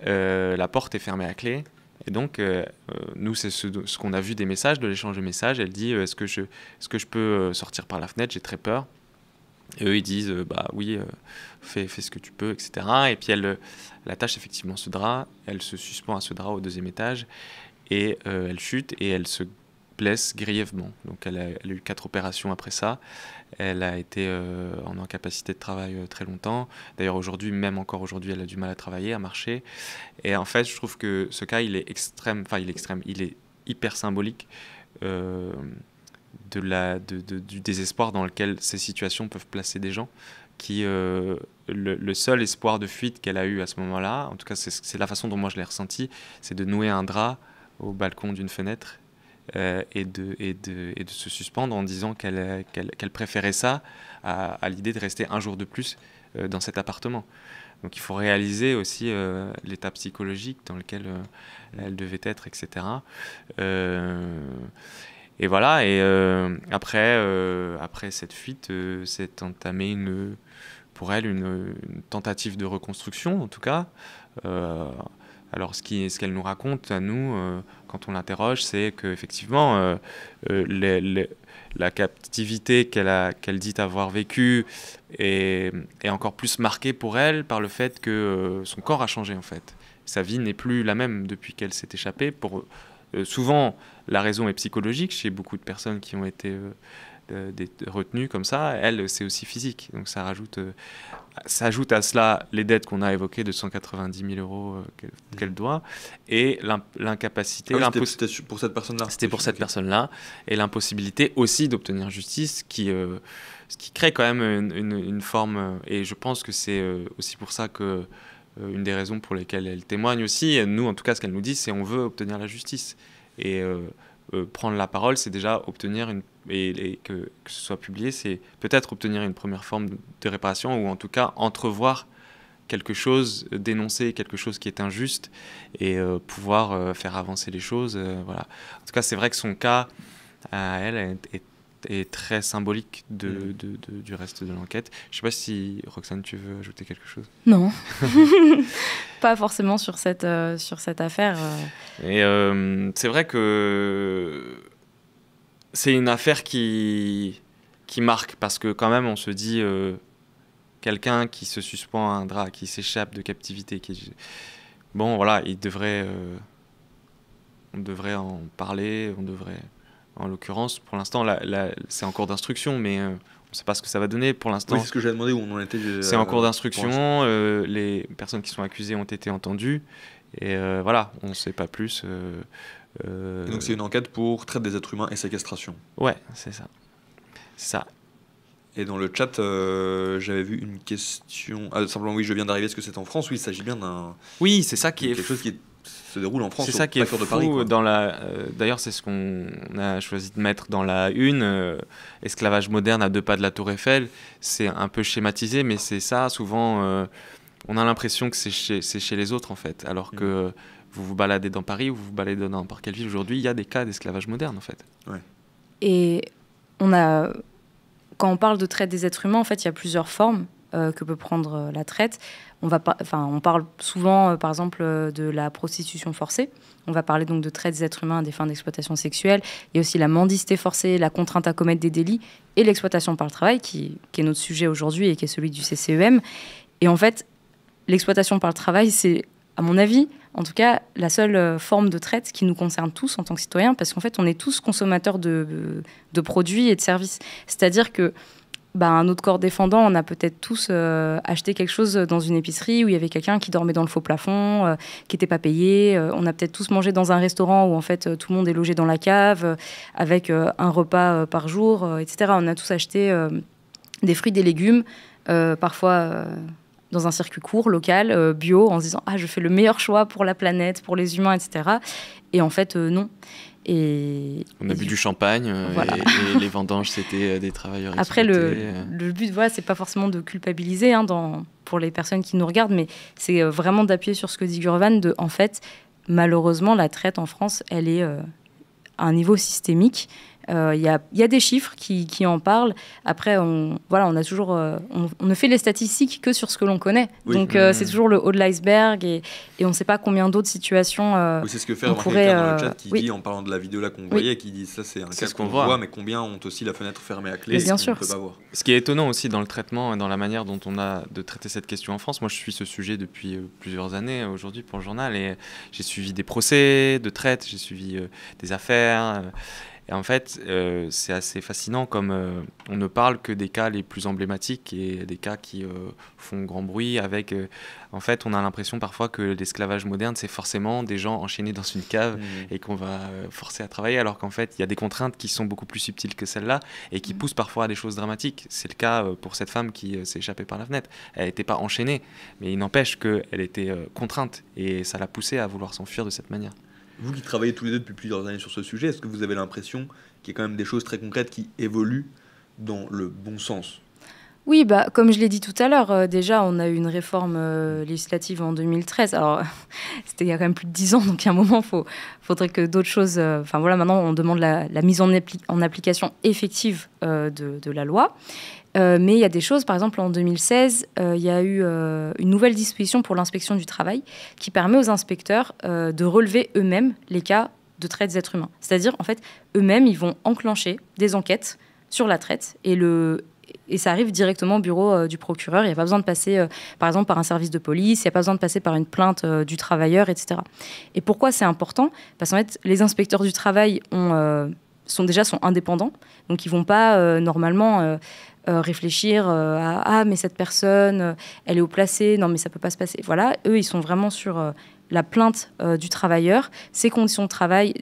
la porte est fermée à clé, et donc, euh, euh, nous, c'est ce, qu'on a vu des messages, de l'échange de messages. Elle dit, euh, est-ce que, je, ce que je peux sortir par la fenêtre J'ai très peur. Et eux, ils disent, bah oui, fais, fais, ce que tu peux, etc. Et puis, elle, la attache effectivement ce drap, elle se suspend à ce drap au deuxième étage, et elle chute, et elle se blesse grièvement. Donc elle a, eu quatre opérations après ça. Elle a été euh, en incapacité de travail euh, très longtemps. D'ailleurs aujourd'hui, même encore aujourd'hui, elle a du mal à travailler, à marcher. Et en fait, je trouve que ce cas, il est extrême, enfin il est extrême, il est hyper symbolique euh, de la, de, du désespoir dans lequel ces situations peuvent placer des gens qui le, le, seul espoir de fuite qu'elle a eu à ce moment-là, en tout cas c'est la façon dont moi je l'ai ressenti, c'est de nouer un drap au balcon d'une fenêtre euh, et, de, et, de, et, de, se suspendre en disant qu'elle préférait ça à, l'idée de rester un jour de plus euh, dans cet appartement. Donc il faut réaliser aussi euh, l'état psychologique dans lequel mm. elle devait être, etc. et voilà, et après, après cette fuite, c'est entamé une, pour elle une, une, tentative de reconstruction, en tout cas. Alors, ce qu'elle ce nous raconte à nous, euh, quand on l'interroge, c'est qu'effectivement, effectivement, euh, euh, la captivité qu'elle qu'elle dit avoir vécue est, encore plus marquée pour elle par le fait que son corps a changé, en fait. Sa vie n'est plus la même depuis qu'elle s'est échappée. Pour, souvent, la raison est psychologique chez beaucoup de personnes qui ont été... retenues comme ça, elle, c'est aussi physique. Donc ça rajoute S'ajoute à cela les dettes qu'on a évoquées de 190 000 euros euh, qu'elle, mmh. doit et l'incapacité. Ah c'était, pour cette personne-là. C'était pour cette personne-là et l'impossibilité aussi d'obtenir justice qui, euh, ce qui crée quand même une, forme. Euh, et je pense que c'est aussi pour ça que une des raisons pour lesquelles elle témoigne aussi, nous en tout cas ce qu'elle nous dit, c'est on veut obtenir la justice. Et euh, prendre la parole, c'est déjà obtenir une et, que, que, ce soit publié, c'est peut-être obtenir une première forme de réparation ou en tout cas entrevoir quelque chose, dénoncer quelque chose qui est injuste et euh, pouvoir euh, faire avancer les choses. voilà. En tout cas, c'est vrai que son cas, à elle, est, très symbolique mm. de, du reste de l'enquête. Je ne sais pas si Roxane, tu veux ajouter quelque chose. Non.
(laughs) pas forcément sur cette, euh, sur cette affaire. Euh.
Et euh, c'est vrai que c'est une affaire qui, qui marque parce que quand même on se dit quelqu'un qui se suspend à un drap, qui s'échappe de captivité, qui bon voilà, il devrait, on devrait en parler, on devrait, en l'occurrence pour l'instant c'est en cours d'instruction, mais on ne sait pas ce que ça va donner pour l'instant. c'est ce que
j'ai demandé où on en était. Euh, c'est en cours d'instruction.
Euh, les personnes qui sont accusées ont été entendues. Et euh, voilà, on ne sait pas plus. donc c'est une
enquête pour traite des êtres humains et séquestration.
Ouais, c'est ça.
ça. Et dans le chat, j'avais vu une question. Ah, simplement, oui, je viens d'arriver. Est-ce que c'est en France Oui, il s'agit bien d'un. Oui, c'est ça qui Quelque chose qui est se déroule en France. C'est ça qui est fou de
dans la. Euh, d'ailleurs, c'est ce qu'on a choisi de mettre dans la une. Euh, esclavage moderne à deux pas de la Tour Eiffel. C'est un peu schématisé, mais c'est ça. Souvent, euh, on a l'impression que c'est chez, les autres en fait, alors mm. que vous vous baladez dans Paris ou vous vous baladez dans n'importe quelle ville aujourd'hui, il y a des cas d'esclavage moderne en fait. Ouais.
Et on a, quand on parle de traite des êtres humains, en fait, il y a plusieurs formes. Euh, que peut prendre euh, la traite. On, va on parle souvent, euh, par exemple, de la prostitution forcée. On va parler donc de traite des êtres humains à des fins d'exploitation sexuelle. Il y a aussi la mendicité forcée, la contrainte à commettre des délits et l'exploitation par le travail, qui, est notre sujet aujourd'hui et qui est celui du CCEM. Et en fait, l'exploitation par le travail, c'est, à mon avis, en tout cas, la seule forme de traite qui nous concerne tous en tant que citoyens, parce qu'en fait, on est tous consommateurs de produits et de services. C'est-à-dire que bah, un autre corps défendant, on a peut-être tous euh, acheté quelque chose dans une épicerie où il y avait quelqu'un qui dormait dans le faux plafond, euh, qui n'était pas payé. Euh, on a peut-être tous mangé dans un restaurant où en fait tout le monde est logé dans la cave avec un repas par jour, etc. On a tous acheté des fruits, des légumes, parfois dans un circuit court, local, bio, en se disant ah je fais le meilleur choix pour la planète, pour les humains, etc. Et en fait non. Et,
on a bu du champagne euh, et, les vendanges, c'était euh, des travailleurs. (laughs) Après, euh. le,
but, voilà, c'est pas forcément de culpabiliser hein, dans, pour les personnes qui nous regardent, mais c'est vraiment d'appuyer sur ce que dit Gurvan de, en fait, malheureusement, la traite en France, elle est à un niveau systémique euh, il y, a, des chiffres qui, en parlent. Après, on, voilà, on, a toujours, euh, on, ne fait les statistiques que sur ce que l'on connaît. Donc, euh, c'est toujours le haut de l'iceberg et, on ne sait pas combien d'autres situations. Oui, c'est ce que
fait dans le chat qui dit, en parlant de la vidéo là qu'on voyait, qui dit ça, c'est un cas ce qu'on voit, mais combien ont aussi la fenêtre fermée à clé et bien sûr. Peut pas voir.
Ce qui est étonnant aussi dans le traitement et dans la manière dont on a de traiter cette question en France, moi je suis ce sujet depuis plusieurs années aujourd'hui pour le journal et j'ai suivi des procès de traite, j'ai suivi des affaires. Et en fait, euh, c'est assez fascinant comme euh, on ne parle que des cas les plus emblématiques et des cas qui euh, font grand bruit avec... en fait, on a l'impression parfois que l'esclavage moderne, c'est forcément des gens enchaînés dans une cave mmh. et qu'on va forcer à travailler, alors qu'en fait, il y a des contraintes qui sont beaucoup plus subtiles que celles-là et qui mmh. poussent parfois à des choses dramatiques. C'est le cas pour cette femme qui s'est échappée par la fenêtre. Elle n'était pas enchaînée, mais il n'empêche qu'elle était contrainte et ça l'a poussée à vouloir s'enfuir de cette manière.
Vous qui travaillez tous les deux depuis plusieurs années sur ce sujet, est-ce que vous avez l'impression qu'il y a quand même des choses très concrètes qui évoluent dans le bon sens
oui, bah, comme je l'ai dit tout à l'heure, euh, déjà, on a eu une réforme euh, législative en 2013. Alors, (laughs) c'était il y a quand même plus de 10 ans, donc il y a un moment, il faudrait que d'autres choses. Euh, enfin, voilà, maintenant, on demande la, mise en, en, application effective de, de, la loi. Euh, mais il y a des choses, par exemple en 2016, euh, il y a eu euh, une nouvelle disposition pour l'inspection du travail qui permet aux inspecteurs de relever eux-mêmes les cas de traite des êtres humains. C'est-à-dire, en fait, eux-mêmes, ils vont enclencher des enquêtes sur la traite et le, et ça arrive directement au bureau du procureur. Il n'y a pas besoin de passer, par exemple, par un service de police, il n'y a pas besoin de passer par une plainte du travailleur, etc. Et pourquoi c'est important Parce qu'en fait, les inspecteurs du travail ont, sont déjà sont indépendants, donc ils ne vont pas normalement euh, réfléchir euh, à ah mais cette personne euh, elle est au placé non mais ça peut pas se passer voilà eux ils sont vraiment sur la plainte du travailleur ses conditions de travail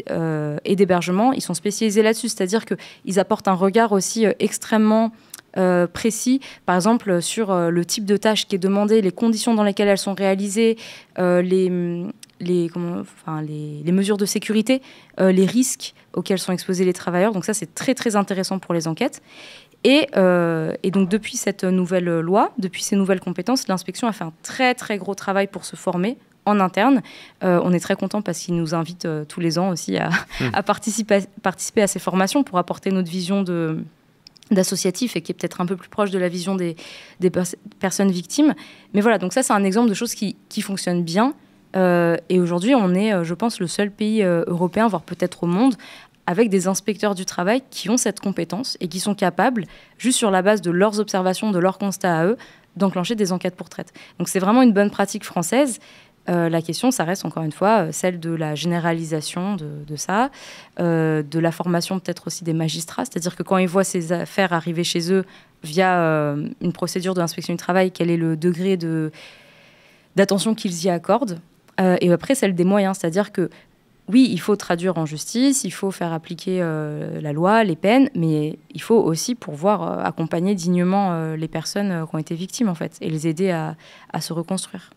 et d'hébergement ils sont spécialisés là-dessus c'est-à-dire que ils apportent un regard aussi extrêmement précis, par exemple sur le type de tâche qui est demandé, les conditions dans lesquelles elles sont réalisées, les, mm, les, enfin, les, les, mesures de sécurité, les risques auxquels sont exposés les travailleurs. Donc ça, c'est très très intéressant pour les enquêtes. Euh, et, donc depuis cette nouvelle loi, depuis ces nouvelles compétences, l'inspection a fait un très très gros travail pour se former en interne. Euh, on est très content parce qu'ils nous invitent euh, tous les ans aussi hmm. à, participer à, ces formations pour apporter notre vision d'associatif et qui est peut-être un peu plus proche de la vision des, personnes victimes. Mais voilà, donc ça c'est un exemple de choses qui, qui fonctionnent bien. et aujourd'hui, on est, je pense, le seul pays européen, voire peut-être au monde, avec des inspecteurs du travail qui ont cette compétence et qui sont capables, juste sur la base de leurs observations, de leurs constats à eux, d'enclencher des enquêtes pour traite. Donc c'est vraiment une bonne pratique française. Euh, la question, ça reste encore une fois euh, celle de la généralisation de, ça, euh, de la formation peut-être aussi des magistrats, c'est-à-dire que quand ils voient ces affaires arriver chez eux via une procédure de l'inspection du travail, quel est le degré d'attention qu'ils y accordent, et après celle des moyens, c'est-à-dire que oui, il faut traduire en justice, il faut faire appliquer euh, la loi, les peines, mais il faut aussi pouvoir euh, accompagner dignement euh, les personnes qui ont été victimes, en fait, et les aider à, se reconstruire.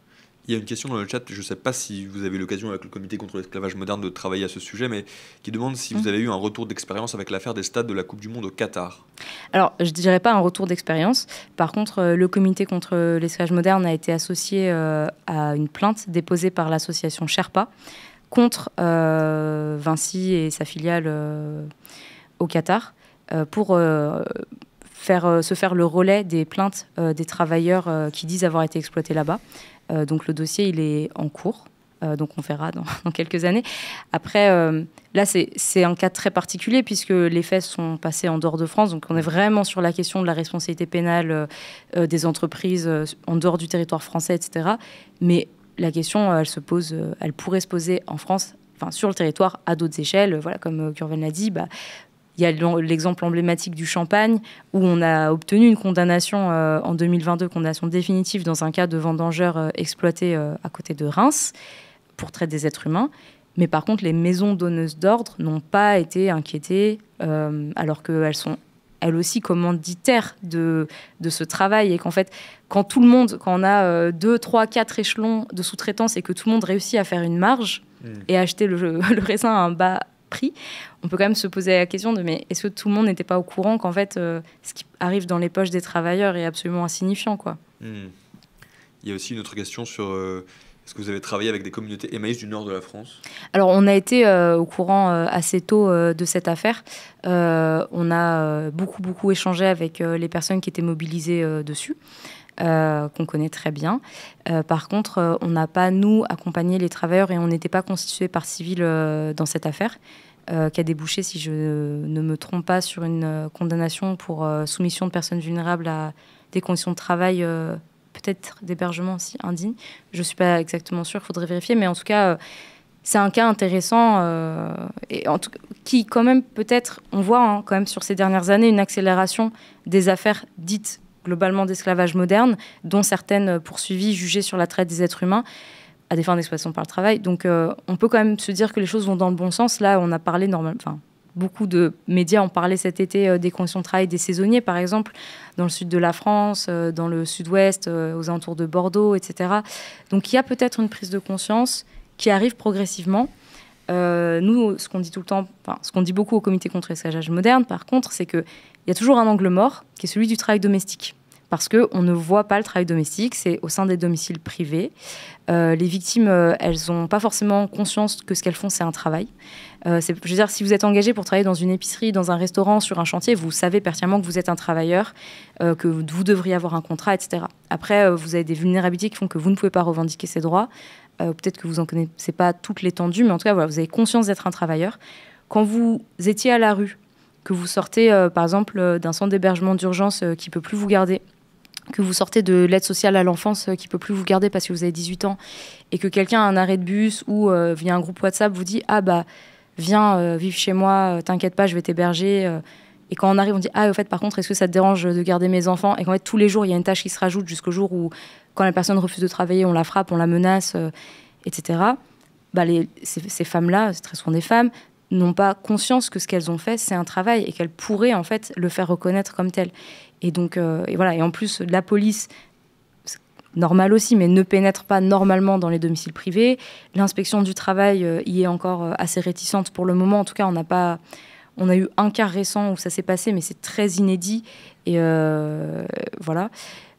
Il y a une question dans le chat, je ne sais pas si vous avez l'occasion avec le comité contre l'esclavage moderne de travailler à ce sujet, mais qui demande si vous mm. avez eu un retour d'expérience avec l'affaire des stades de la Coupe du Monde au Qatar.
Alors, je ne dirais pas un retour d'expérience. Par contre, le comité contre l'esclavage moderne a été associé à une plainte déposée par l'association Sherpa contre euh, Vinci et sa filiale euh, au Qatar euh, pour faire, se faire le relais des plaintes des travailleurs qui disent avoir été exploités là-bas. donc le dossier, il est en cours. donc on verra dans, (laughs) quelques années. Après, là, c'est un cas très particulier puisque les faits sont passés en dehors de France. Donc on est vraiment sur la question de la responsabilité pénale des entreprises en dehors du territoire français, etc. Mais la question, euh, elle se pose, euh, elle pourrait se poser en France, enfin sur le territoire, à d'autres échelles. Euh, voilà, comme Curven l'a dit, bah, il y a l'exemple emblématique du Champagne, où on a obtenu une condamnation en 2022, condamnation définitive dans un cas de vendangeurs exploité exploités à côté de Reims pour traite des êtres humains. Mais par contre, les maisons donneuses d'ordre n'ont pas été inquiétées, alors qu'elles sont elle aussi commanditaire de, de ce travail et qu'en fait, quand tout le monde, quand on a 2, 3, 4 échelons de sous-traitance et que tout le monde réussit à faire une marge hmm. et acheter le, (laughs) le, raisin à un bas prix, on peut quand même se poser la question de mais est-ce que tout le monde n'était pas au courant qu'en fait, euh, ce qui arrive dans les poches des travailleurs est absolument insignifiant quoi.
Hmm. Il y a aussi une autre question sur... Euh, est-ce que vous avez travaillé avec des communautés Emmaüs du nord de la France
Alors, on a été euh, au courant euh, assez tôt euh, de cette affaire. on a beaucoup, beaucoup échangé avec les personnes qui étaient mobilisées dessus. qu'on connaît très bien. par contre, on n'a pas, nous, accompagné les travailleurs et on n'était pas constitué par civil dans cette affaire. qui a débouché, si je ne me trompe pas, sur une condamnation pour soumission de personnes vulnérables à des conditions de travail peut-être d'hébergement aussi indigne. Je ne suis pas exactement sûre, il faudrait vérifier, mais en tout cas, euh, c'est un cas intéressant euh, et en qui, quand même, peut-être, on voit hein, quand même sur ces dernières années une accélération des affaires dites globalement d'esclavage moderne, dont certaines euh, poursuivies, jugées sur la traite des êtres humains à des fins d'exploitation par le travail. Donc, on peut quand même se dire que les choses vont dans le bon sens. Là, on a parlé normalement, beaucoup de médias ont parlé cet été euh, des conditions de travail des saisonniers, par exemple, dans le sud de la France, euh, dans le sud-ouest, euh, aux alentours de Bordeaux, etc. Donc il y a peut-être une prise de conscience qui arrive progressivement. nous, ce qu'on dit tout le temps, ce qu'on dit beaucoup au comité contre l'esclavage moderne, par contre, c'est qu'il y a toujours un angle mort, qui est celui du travail domestique parce qu'on ne voit pas le travail domestique, c'est au sein des domiciles privés. Euh, les victimes, euh, elles n'ont pas forcément conscience que ce qu'elles font, c'est un travail. Euh, je veux dire, si vous êtes engagé pour travailler dans une épicerie, dans un restaurant, sur un chantier, vous savez pertinemment que vous êtes un travailleur, euh, que vous devriez avoir un contrat, etc. Après, vous avez des vulnérabilités qui font que vous ne pouvez pas revendiquer ces droits. Peut-être que vous en connaissez pas toute l'étendue, mais en tout cas, voilà, vous avez conscience d'être un travailleur. Quand vous étiez à la rue, que vous sortez, par exemple, d'un centre d'hébergement d'urgence qui ne peut plus vous garder, que vous sortez de l'aide sociale à l'enfance euh, qui peut plus vous garder parce que vous avez 18 ans et que quelqu'un a un arrêt de bus ou euh, via un groupe WhatsApp vous dit ah bah viens vive euh, vivre chez moi t'inquiète pas je vais t'héberger et quand on arrive on dit ah au fait par contre est-ce que ça te dérange de garder mes enfants et quand fait tous les jours il y a une tâche qui se rajoute jusqu'au jour où quand la personne refuse de travailler on la frappe on la menace etc bah, ces, femmes là c'est très souvent des femmes n'ont pas conscience que ce qu'elles ont fait, c'est un travail et qu'elles pourraient en fait le faire reconnaître comme tel. Et donc, euh, et voilà. Et en plus, la police, normal aussi, mais ne pénètre pas normalement dans les domiciles privés. L'inspection du travail euh, y est encore euh, assez réticente pour le moment. En tout cas, on n'a pas. On a eu un cas récent où ça s'est passé, mais c'est très inédit. Et euh, voilà,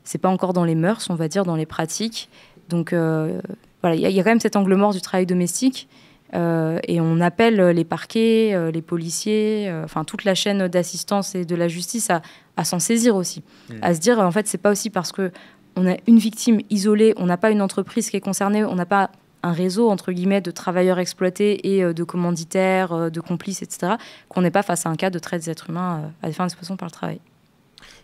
c'est pas encore dans les mœurs, on va dire, dans les pratiques. Donc voilà, il y, a quand même cet angle mort du travail domestique. et on appelle les parquets, les policiers, enfin toute la chaîne d'assistance et de la justice à à s'en saisir aussi, mm. à se dire en fait c'est pas aussi parce que on a une victime isolée, on n'a pas une entreprise qui est concernée, on n'a pas un réseau entre guillemets de travailleurs exploités et euh, de commanditaires, euh, de complices, etc., qu'on n'est pas face à un cas de traite des êtres humains euh, à des fins d'exploitation par le travail.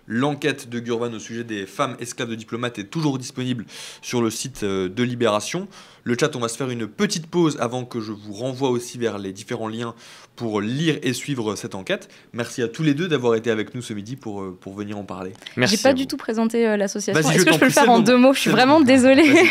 L'enquête de Gurvan au sujet des femmes esclaves de diplomates est toujours disponible sur le site euh, de Libération. Le chat, on va se faire une petite pause avant que je vous renvoie aussi vers les différents liens pour lire et suivre cette enquête. Merci à tous les deux d'avoir été avec nous ce midi pour, euh, pour venir en parler. Merci. J'ai pas du
tout présenté euh, l'association. Est-ce que je peux le faire en deux mots Je suis vraiment désolée.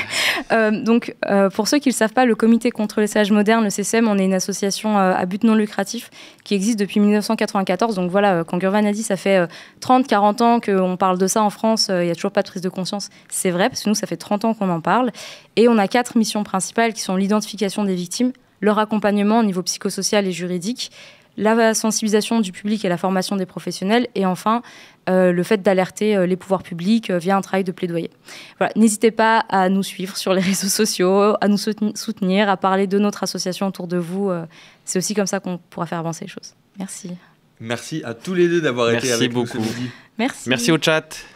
(laughs) donc, pour ceux qui ne le savent pas, le Comité contre sages modernes, le CCM, e on est une association à but non lucratif qui existe depuis 1994. Donc voilà, quand Gurvan a dit, ça fait 30, 40 ans qu'on parle de ça en France, euh, il n'y a toujours pas de prise de conscience. C'est vrai, parce que nous, ça fait 30 ans qu'on en parle. Et on a quatre missions principales qui sont l'identification des victimes, leur accompagnement au niveau psychosocial et juridique, la sensibilisation du public et la formation des professionnels, et enfin euh, le fait d'alerter euh, les pouvoirs publics via un travail de plaidoyer. Voilà. N'hésitez pas à nous suivre sur les (laughs) réseaux sociaux, à nous soutenir, à parler de notre association autour de vous. C'est aussi comme ça qu'on pourra faire avancer les choses. Merci.
Merci à tous les deux d'avoir été avec beaucoup. nous Merci au chat.